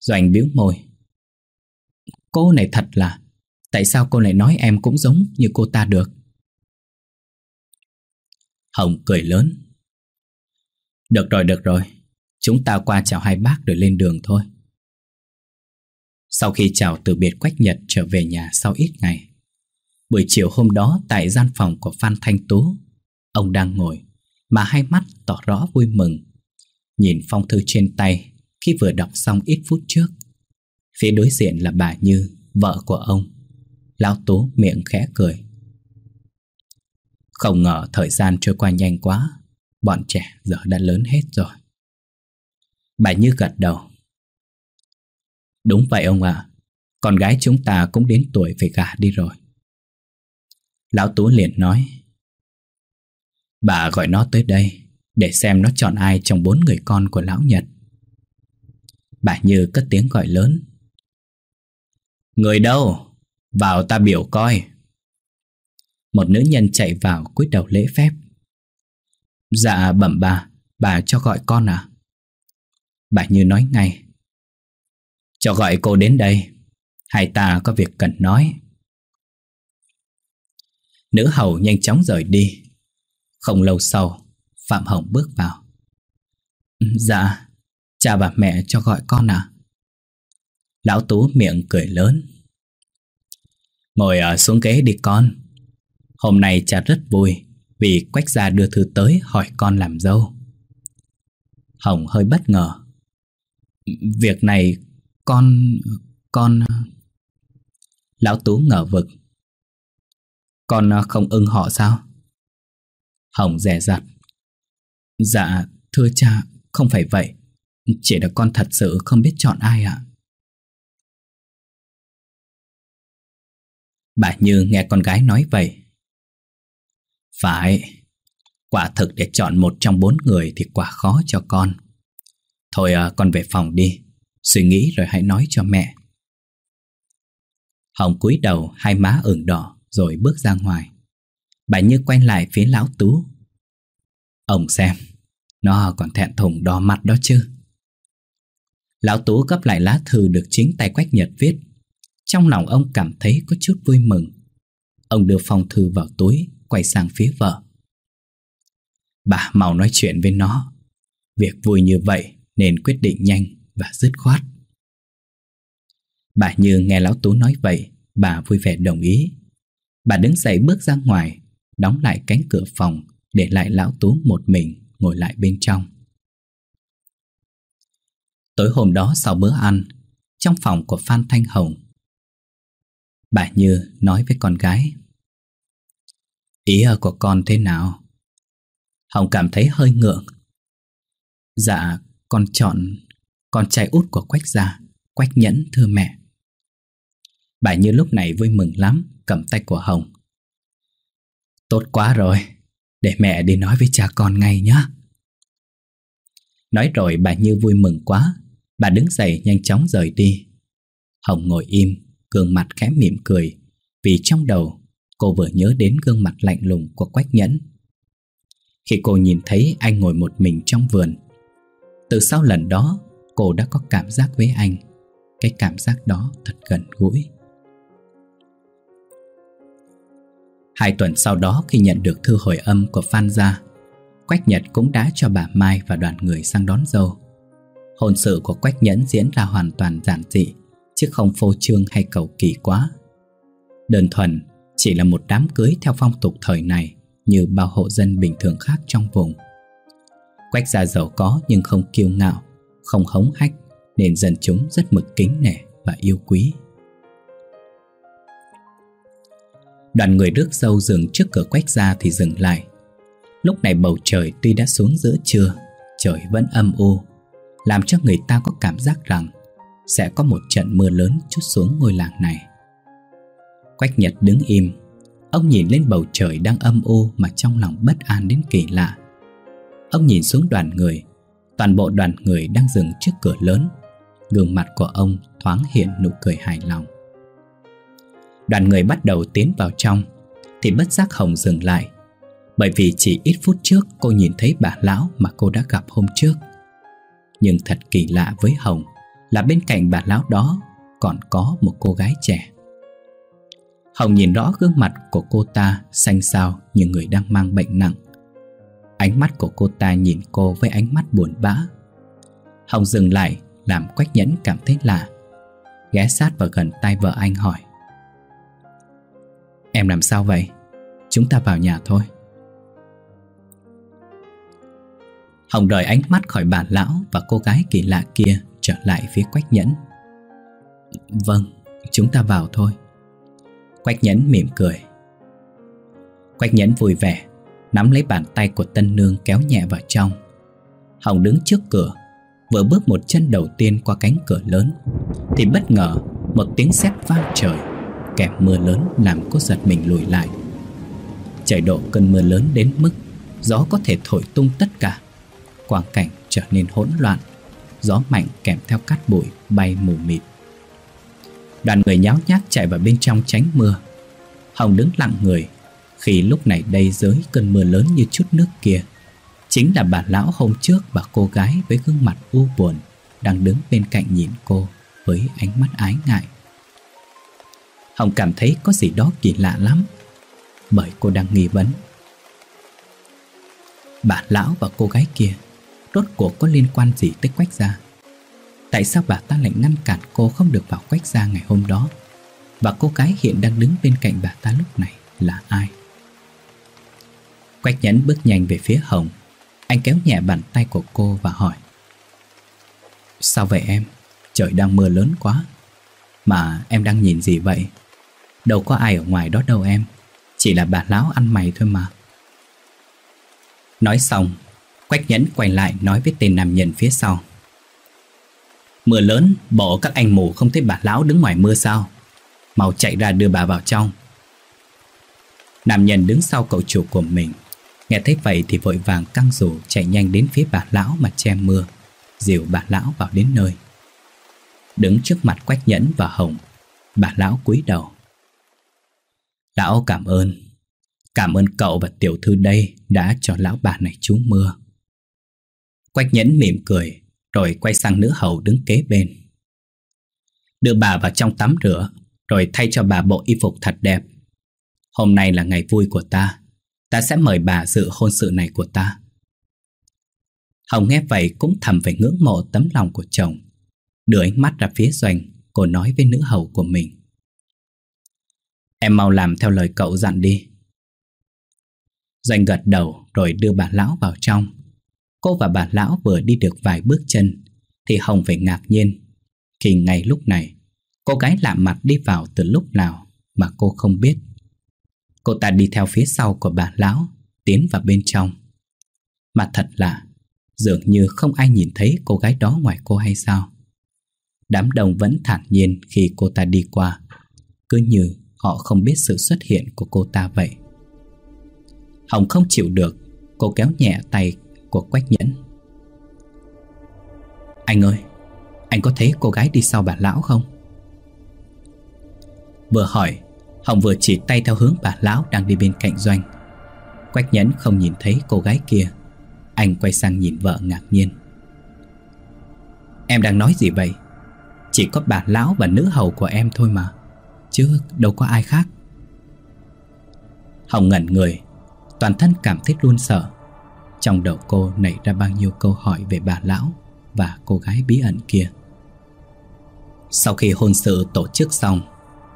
Speaker 2: Doanh biếu môi Cô này thật là Tại sao cô lại nói em cũng giống như cô ta được Hồng cười lớn Được rồi được rồi Chúng ta qua chào hai bác rồi lên đường thôi Sau khi chào từ biệt
Speaker 1: Quách Nhật trở về nhà sau ít ngày Buổi chiều hôm đó tại gian phòng của Phan Thanh Tú Ông đang ngồi Mà hai mắt tỏ rõ vui mừng Nhìn phong thư trên tay Khi vừa đọc xong ít phút trước Phía đối diện là bà Như Vợ của ông Lão Tú miệng khẽ cười Không ngờ thời gian trôi qua nhanh quá Bọn trẻ giờ đã lớn hết rồi
Speaker 2: Bà Như gật đầu Đúng vậy ông ạ Con gái chúng ta cũng đến tuổi phải gả đi rồi Lão Tú liền nói
Speaker 1: Bà gọi nó tới đây để xem nó chọn ai trong bốn người con của lão
Speaker 2: Nhật. Bà Như cất tiếng gọi lớn. Người đâu? Vào ta biểu coi. Một nữ nhân chạy vào cúi đầu lễ phép. Dạ bẩm bà, bà cho gọi con à? Bà Như nói ngay. Cho gọi cô đến đây, hai ta có việc cần nói. Nữ hầu nhanh chóng rời
Speaker 1: đi. Không lâu sau, Phạm Hồng bước vào ừ, Dạ Cha bà mẹ cho gọi con à Lão Tú miệng cười lớn Ngồi ở xuống ghế đi con Hôm nay cha rất vui Vì Quách gia đưa thư tới hỏi con làm dâu Hồng hơi bất ngờ Việc này con... con...
Speaker 2: Lão Tú ngờ vực Con không ưng họ sao? Hồng rẻ rặt Dạ, thưa cha, không phải vậy. Chỉ là con thật sự không biết chọn ai ạ. Bà Như nghe con gái nói vậy. Phải, quả thực để chọn một trong bốn người thì quá khó cho con.
Speaker 1: Thôi à, con về phòng đi, suy nghĩ rồi hãy nói cho mẹ. Hồng cúi đầu, hai má ửng đỏ rồi bước ra ngoài. Bà Như quay lại phía lão Tú Ông xem, nó còn thẹn thùng đo mặt đó chứ. Lão Tú gấp lại lá thư được chính tay Quách Nhật viết. Trong lòng ông cảm thấy có chút vui mừng. Ông đưa phong thư vào túi, quay sang phía
Speaker 2: vợ. Bà mau nói chuyện với nó. Việc vui như vậy nên quyết định nhanh và dứt khoát. Bà Như nghe Lão Tú
Speaker 1: nói vậy, bà vui vẻ đồng ý. Bà đứng dậy bước ra ngoài, đóng lại cánh cửa phòng để lại lão Tú một mình Ngồi lại bên trong
Speaker 2: Tối hôm đó sau bữa ăn Trong phòng của Phan Thanh Hồng Bà Như nói với con gái Ý ở của con thế nào? Hồng cảm thấy hơi ngượng Dạ con chọn Con trai út của Quách gia Quách nhẫn thưa mẹ
Speaker 1: Bà Như lúc này vui mừng lắm Cầm tay của Hồng Tốt quá rồi để mẹ đi nói với cha con ngay nhé Nói rồi bà Như vui mừng quá Bà đứng dậy nhanh chóng rời đi Hồng ngồi im Gương mặt khẽ mỉm cười Vì trong đầu cô vừa nhớ đến gương mặt lạnh lùng của Quách Nhẫn Khi cô nhìn thấy anh ngồi một mình trong vườn Từ sau lần đó Cô đã có cảm giác với anh Cái cảm giác đó thật gần gũi Hai tuần sau đó khi nhận được thư hồi âm của Phan Gia, Quách Nhật cũng đã cho bà Mai và đoàn người sang đón dâu. Hôn sự của Quách Nhẫn diễn ra hoàn toàn giản dị, chứ không phô trương hay cầu kỳ quá. Đơn thuần chỉ là một đám cưới theo phong tục thời này như bao hộ dân bình thường khác trong vùng. Quách gia giàu có nhưng không kiêu ngạo, không hống hách nên dân chúng rất mực kính nể và yêu quý. Đoàn người rước dâu dừng trước cửa quách ra thì dừng lại Lúc này bầu trời tuy đã xuống giữa trưa Trời vẫn âm u Làm cho người ta có cảm giác rằng Sẽ có một trận mưa lớn chút xuống ngôi làng này Quách Nhật đứng im Ông nhìn lên bầu trời đang âm u Mà trong lòng bất an đến kỳ lạ Ông nhìn xuống đoàn người Toàn bộ đoàn người đang dừng trước cửa lớn Gương mặt của ông thoáng hiện nụ cười hài lòng Đoàn người bắt đầu tiến vào trong Thì bất giác Hồng dừng lại Bởi vì chỉ ít phút trước cô nhìn thấy bà lão mà cô đã gặp hôm trước Nhưng thật kỳ lạ với Hồng Là bên cạnh bà lão đó còn có một cô gái trẻ Hồng nhìn rõ gương mặt của cô ta xanh xao như người đang mang bệnh nặng Ánh mắt của cô ta nhìn cô với ánh mắt buồn bã Hồng dừng lại làm Quách Nhẫn cảm thấy lạ Ghé sát vào gần tay vợ anh hỏi Em làm sao vậy? Chúng ta vào nhà thôi Hồng rời ánh mắt khỏi bà lão và cô gái kỳ lạ kia trở lại phía Quách Nhẫn Vâng, chúng ta vào thôi Quách Nhẫn mỉm cười Quách Nhẫn vui vẻ Nắm lấy bàn tay của tân nương kéo nhẹ vào trong Hồng đứng trước cửa Vừa bước một chân đầu tiên qua cánh cửa lớn Thì bất ngờ một tiếng sét vang trời kèm mưa lớn làm cô giật mình lùi lại. Trời độ cơn mưa lớn đến mức gió có thể thổi tung tất cả. Quang cảnh trở nên hỗn loạn, gió mạnh kèm theo cát bụi bay mù mịt. Đoàn người nháo nhác chạy vào bên trong tránh mưa. Hồng đứng lặng người khi lúc này đây dưới cơn mưa lớn như chút nước kia. Chính là bà lão hôm trước và cô gái với gương mặt u buồn đang đứng bên cạnh nhìn cô với ánh mắt ái ngại hồng cảm thấy có gì đó kỳ lạ lắm Bởi cô đang nghi vấn Bà lão và cô gái kia Rốt cuộc có liên quan gì tới Quách Gia Tại sao bà ta lại ngăn cản cô không được vào Quách Gia ngày hôm đó Và cô gái hiện đang đứng bên cạnh bà ta lúc này là ai Quách nhẫn bước nhanh về phía Hồng Anh kéo nhẹ bàn tay của cô và hỏi Sao vậy em? Trời đang mưa lớn quá Mà em đang nhìn gì vậy? Đâu có ai ở ngoài đó đâu em Chỉ là bà lão ăn mày thôi mà Nói xong Quách nhẫn quay lại nói với tên nam nhân phía sau Mưa lớn Bộ các anh mù không thấy bà lão đứng ngoài mưa sao Mau chạy ra đưa bà vào trong Nam nhân đứng sau cậu chủ của mình Nghe thấy vậy thì vội vàng căng rủ Chạy nhanh đến phía bà lão mà che mưa Dìu bà lão vào đến nơi Đứng trước mặt quách nhẫn và hồng Bà lão cúi đầu Lão cảm ơn. Cảm ơn cậu và tiểu thư đây đã cho lão bà này trú mưa. Quách nhẫn mỉm cười, rồi quay sang nữ hầu đứng kế bên. Đưa bà vào trong tắm rửa, rồi thay cho bà bộ y phục thật đẹp. Hôm nay là ngày vui của ta, ta sẽ mời bà dự hôn sự này của ta. Hồng nghe vậy cũng thầm phải ngưỡng mộ tấm lòng của chồng. Đưa ánh mắt ra phía doanh, cô nói với nữ hầu của mình. Em mau làm theo lời cậu dặn đi Doanh gật đầu rồi đưa bà lão vào trong Cô và bà lão vừa đi được vài bước chân Thì Hồng phải ngạc nhiên Khi ngay lúc này Cô gái lạ mặt đi vào từ lúc nào Mà cô không biết Cô ta đi theo phía sau của bà lão Tiến vào bên trong Mà thật lạ Dường như không ai nhìn thấy cô gái đó ngoài cô hay sao Đám đông vẫn thản nhiên khi cô ta đi qua Cứ như Họ không biết sự xuất hiện của cô ta vậy Hồng không chịu được Cô kéo nhẹ tay của Quách Nhẫn Anh ơi Anh có thấy cô gái đi sau bà lão không? Vừa hỏi Hồng vừa chỉ tay theo hướng bà lão đang đi bên cạnh Doanh Quách Nhẫn không nhìn thấy cô gái kia Anh quay sang nhìn vợ ngạc nhiên Em đang nói gì vậy? Chỉ có bà lão và nữ hầu của em thôi mà Chứ đâu có ai khác Hồng ngẩn người Toàn thân cảm thấy luôn sợ Trong đầu cô nảy ra bao nhiêu câu hỏi về bà lão Và cô gái bí ẩn kia Sau khi hôn sự tổ chức xong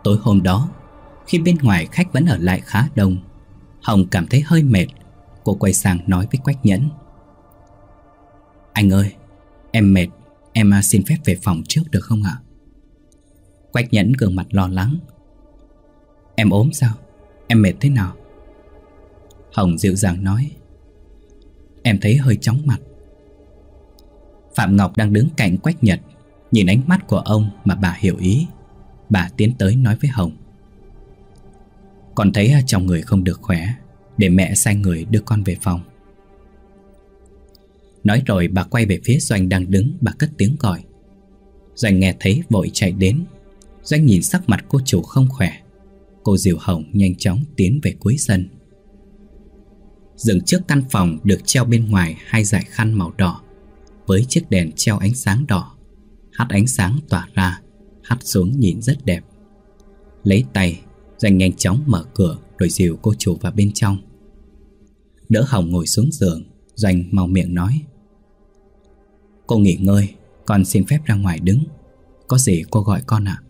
Speaker 1: Tối hôm đó Khi bên ngoài khách vẫn ở lại khá đông Hồng cảm thấy hơi mệt Cô quay sang nói với Quách Nhẫn Anh ơi Em mệt Em à, xin phép về phòng trước được không ạ? Quách nhẫn gương mặt lo lắng Em ốm sao? Em mệt thế nào? Hồng dịu dàng nói Em thấy hơi chóng mặt Phạm Ngọc đang đứng cạnh Quách Nhật Nhìn ánh mắt của ông mà bà hiểu ý Bà tiến tới nói với Hồng Còn thấy chồng người không được khỏe Để mẹ sai người đưa con về phòng Nói rồi bà quay về phía Doanh đang đứng Bà cất tiếng gọi Doanh nghe thấy vội chạy đến Doanh nhìn sắc mặt cô chủ không khỏe Cô Diều Hồng nhanh chóng tiến về cuối sân Dừng trước căn phòng được treo bên ngoài hai dải khăn màu đỏ Với chiếc đèn treo ánh sáng đỏ Hắt ánh sáng tỏa ra Hắt xuống nhìn rất đẹp Lấy tay Doanh nhanh chóng mở cửa Rồi dìu cô chủ vào bên trong Đỡ Hồng ngồi xuống giường Doanh mau miệng nói Cô nghỉ ngơi Con xin phép ra ngoài đứng Có gì cô gọi con ạ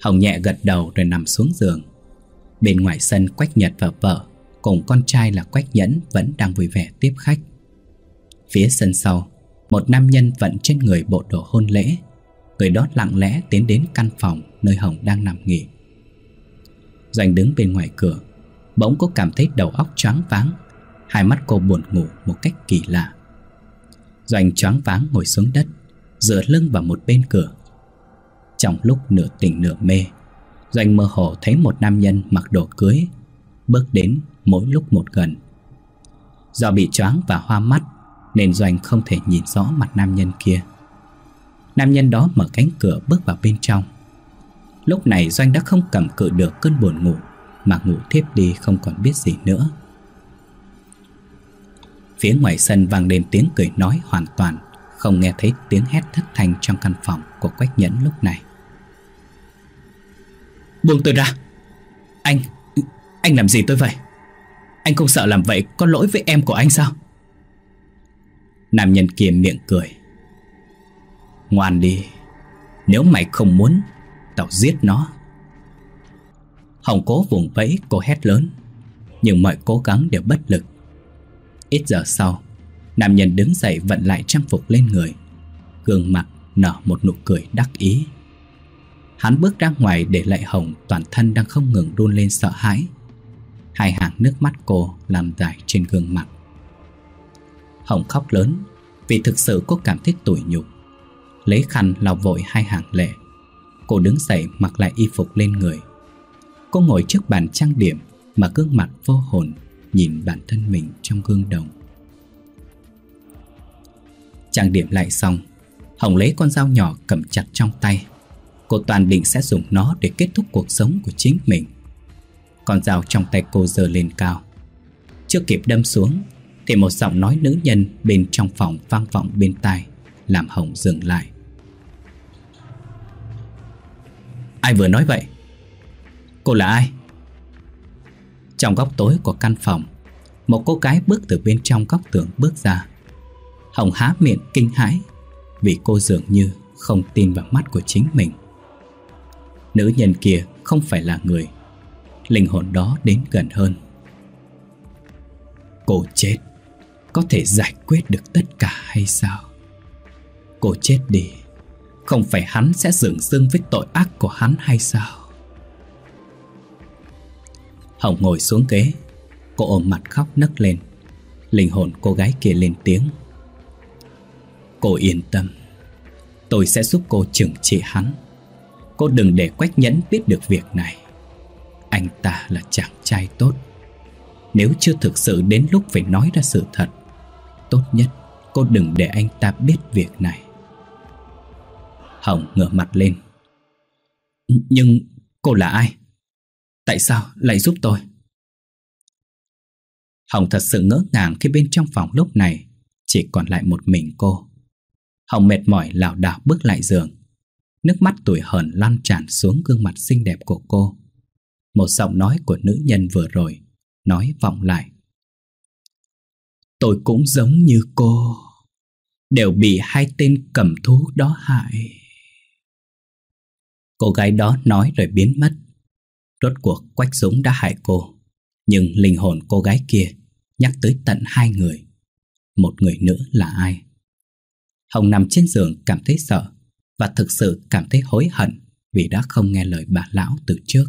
Speaker 1: Hồng nhẹ gật đầu rồi nằm xuống giường Bên ngoài sân Quách Nhật và vợ Cùng con trai là Quách Nhẫn Vẫn đang vui vẻ tiếp khách Phía sân sau Một nam nhân vận trên người bộ đồ hôn lễ Người đó lặng lẽ tiến đến căn phòng Nơi Hồng đang nằm nghỉ Doanh đứng bên ngoài cửa Bỗng cô cảm thấy đầu óc choáng váng Hai mắt cô buồn ngủ một cách kỳ lạ Doanh choáng váng ngồi xuống đất Dựa lưng vào một bên cửa trong lúc nửa tỉnh nửa mê Doanh mơ hồ thấy một nam nhân mặc đồ cưới Bước đến mỗi lúc một gần Do bị choáng và hoa mắt Nên Doanh không thể nhìn rõ mặt nam nhân kia Nam nhân đó mở cánh cửa bước vào bên trong Lúc này Doanh đã không cầm cự được cơn buồn ngủ Mà ngủ thiếp đi không còn biết gì nữa Phía ngoài sân vang lên tiếng cười nói hoàn toàn Không nghe thấy tiếng hét thất thanh trong căn phòng của Quách Nhẫn lúc này Buông tôi ra Anh Anh làm gì tôi vậy Anh không sợ làm vậy có lỗi với em của anh sao Nam nhân kia miệng cười Ngoan đi Nếu mày không muốn Tao giết nó Hồng cố vùng vẫy cô hét lớn Nhưng mọi cố gắng đều bất lực Ít giờ sau Nam nhân đứng dậy vận lại trang phục lên người Gương mặt nở một nụ cười đắc ý Hắn bước ra ngoài để lại Hồng toàn thân đang không ngừng đun lên sợ hãi. Hai hàng nước mắt cô làm dài trên gương mặt. Hồng khóc lớn vì thực sự cô cảm thấy tủi nhục. Lấy khăn lau vội hai hàng lệ. Cô đứng dậy mặc lại y phục lên người. Cô ngồi trước bàn trang điểm mà gương mặt vô hồn nhìn bản thân mình trong gương đồng. Trang điểm lại xong, Hồng lấy con dao nhỏ cầm chặt trong tay Cô toàn định sẽ dùng nó để kết thúc cuộc sống của chính mình Con dao trong tay cô giơ lên cao Chưa kịp đâm xuống Thì một giọng nói nữ nhân bên trong phòng vang vọng bên tai Làm Hồng dừng lại Ai vừa nói vậy? Cô là ai? Trong góc tối của căn phòng Một cô gái bước từ bên trong góc tường bước ra Hồng há miệng kinh hãi Vì cô dường như không tin vào mắt của chính mình Nữ nhân kia không phải là người Linh hồn đó đến gần hơn Cô chết Có thể giải quyết được tất cả hay sao Cô chết đi Không phải hắn sẽ dường dưng với tội ác của hắn hay sao Hồng ngồi xuống ghế Cô ôm mặt khóc nấc lên Linh hồn cô gái kia lên tiếng Cô yên tâm Tôi sẽ giúp cô trừng trị hắn Cô đừng để Quách Nhẫn biết được việc này Anh ta là chàng trai tốt Nếu chưa thực sự đến lúc phải nói ra sự thật Tốt nhất cô đừng để anh ta biết
Speaker 2: việc này Hồng ngửa mặt lên Nhưng cô là ai? Tại sao lại giúp tôi? Hồng thật sự ngỡ ngàng khi bên trong phòng lúc này Chỉ còn lại một mình cô
Speaker 1: Hồng mệt mỏi lảo đảo bước lại giường Nước mắt tuổi hờn lan tràn xuống gương mặt
Speaker 2: xinh đẹp của cô Một giọng nói của nữ nhân vừa rồi Nói vọng lại Tôi cũng giống như cô Đều bị hai tên cầm thú đó hại Cô gái đó nói
Speaker 1: rồi biến mất Rốt cuộc Quách Dũng đã hại cô Nhưng linh hồn cô gái kia Nhắc tới tận hai người Một người nữ là ai Hồng nằm trên giường cảm thấy sợ và thực sự cảm thấy hối hận vì đã không nghe lời bà lão từ trước.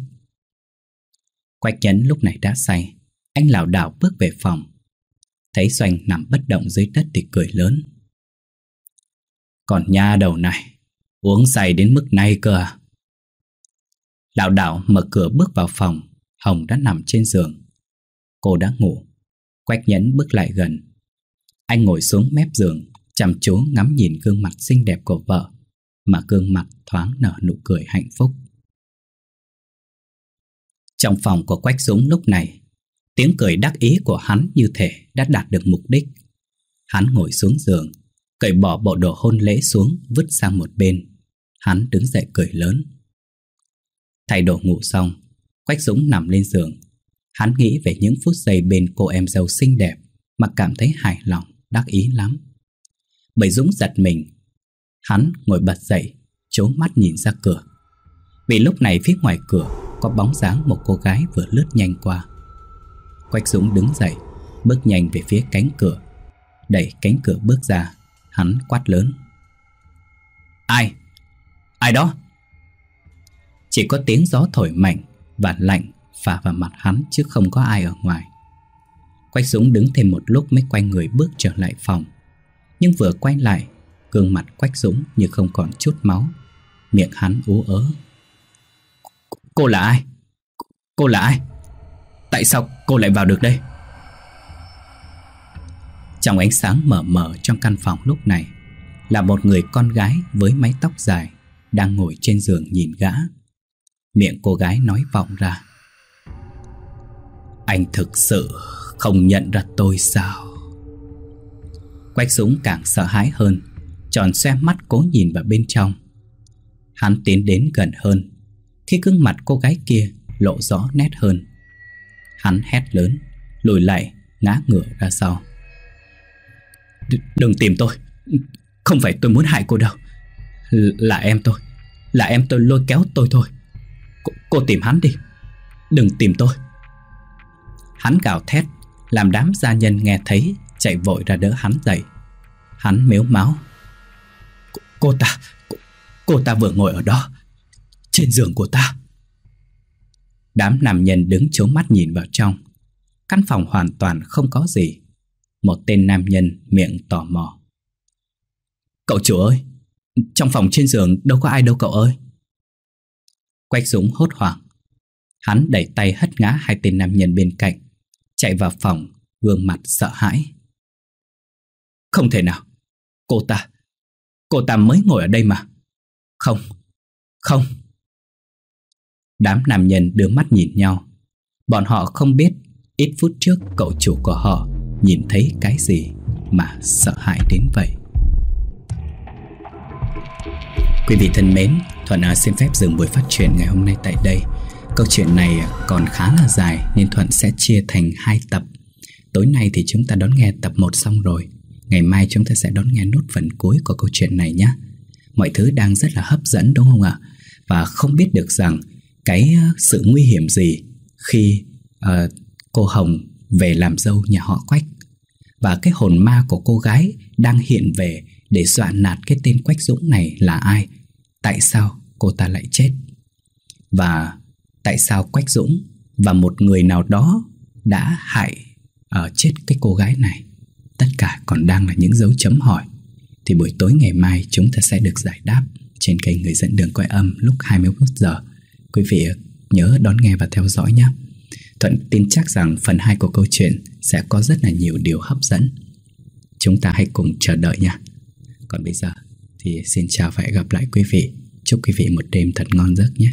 Speaker 1: Quách chấn lúc này đã say, anh lảo đảo bước
Speaker 2: về phòng. Thấy Xoanh nằm bất động dưới đất thì cười lớn. Còn nha đầu này, uống say đến mức này cơ à?
Speaker 1: Lão đảo mở cửa bước vào phòng, Hồng đã nằm trên giường. Cô đã ngủ, Quách nhẫn bước lại gần. Anh ngồi xuống mép giường, chăm chú ngắm nhìn
Speaker 2: gương mặt xinh đẹp của vợ mà gương mặt thoáng nở nụ cười hạnh phúc. Trong phòng của Quách Dũng lúc này, tiếng cười đắc ý
Speaker 1: của hắn như thể đã đạt được mục đích. Hắn ngồi xuống giường, cởi bỏ bộ đồ hôn lễ xuống vứt sang một bên. Hắn đứng dậy cười lớn. Thay đồ ngủ xong, Quách Dũng nằm lên giường. Hắn nghĩ về những phút giây bên cô em dâu xinh đẹp mà cảm thấy hài lòng, đắc ý lắm. Bởi Dũng giật mình Hắn ngồi bật dậy Trốn mắt nhìn ra cửa Vì lúc này phía ngoài cửa Có bóng dáng một cô gái vừa lướt nhanh qua Quách Dũng đứng dậy Bước nhanh về phía cánh cửa Đẩy cánh cửa bước ra Hắn quát lớn Ai? Ai đó? Chỉ có tiếng gió thổi mạnh Và lạnh phả vào mặt hắn Chứ không có ai ở ngoài Quách Dũng đứng thêm một lúc mới quay người bước trở lại phòng Nhưng vừa quay lại Gương mặt quách dũng như không còn chút máu Miệng hắn ú ớ Cô là ai? Cô là ai? Tại sao cô lại vào được đây? Trong ánh sáng mờ mờ trong căn phòng lúc này Là một người con gái với mái tóc dài Đang ngồi trên giường nhìn gã Miệng cô gái nói vọng ra Anh thực sự không nhận ra tôi sao Quách súng càng sợ hãi hơn Tròn xe mắt cố nhìn vào bên trong Hắn tiến đến gần hơn Khi gương mặt cô gái kia lộ rõ nét hơn Hắn hét lớn Lùi lại ngã ngửa ra sau D Đừng tìm tôi Không phải tôi muốn hại cô đâu L Là em tôi Là em tôi lôi kéo tôi thôi C Cô tìm hắn đi Đừng tìm tôi Hắn gào thét Làm đám gia nhân nghe thấy Chạy vội ra đỡ hắn dậy Hắn miếu máu Cô ta, cô, cô ta vừa ngồi ở đó, trên giường của ta. Đám nam nhân đứng chớm mắt nhìn vào trong. Căn phòng hoàn toàn không có gì. Một tên nam nhân miệng tò mò. Cậu chủ ơi, trong phòng trên giường đâu có ai đâu cậu ơi. Quách Dũng hốt hoảng. Hắn đẩy tay hất ngã hai tên nam nhân bên cạnh, chạy vào phòng,
Speaker 2: gương mặt sợ hãi. Không thể nào, cô ta, Cô ta mới ngồi ở đây mà Không, không Đám nam nhân đưa mắt nhìn nhau Bọn họ không biết Ít phút trước cậu
Speaker 1: chủ của họ Nhìn thấy cái gì Mà sợ hãi đến vậy Quý vị thân mến Thuận xin phép dừng buổi phát triển ngày hôm nay tại đây Câu chuyện này còn khá là dài Nên Thuận sẽ chia thành hai tập Tối nay thì chúng ta đón nghe tập 1 xong rồi Ngày mai chúng ta sẽ đón nghe nốt phần cuối của câu chuyện này nhé Mọi thứ đang rất là hấp dẫn đúng không ạ? Và không biết được rằng cái ờ, sự nguy hiểm gì khi uh, cô Hồng về làm dâu nhà họ Quách Và cái hồn ma của cô gái đang hiện về để dọa nạt cái tên Quách Dũng này là ai Tại sao cô ta lại chết Và tại sao Quách Dũng và một người nào đó đã hại uh, chết cái cô gái này tất cả còn đang là những dấu chấm hỏi, thì buổi tối ngày mai chúng ta sẽ được giải đáp trên kênh Người dẫn đường quay âm lúc 21 giờ. Quý vị nhớ đón nghe và theo dõi nhé. Thuận tin chắc rằng phần 2 của câu chuyện sẽ có rất là nhiều điều hấp dẫn. Chúng ta hãy cùng chờ đợi nha. Còn bây giờ
Speaker 2: thì xin chào và hẹn gặp lại quý vị. Chúc quý vị một đêm thật ngon giấc nhé.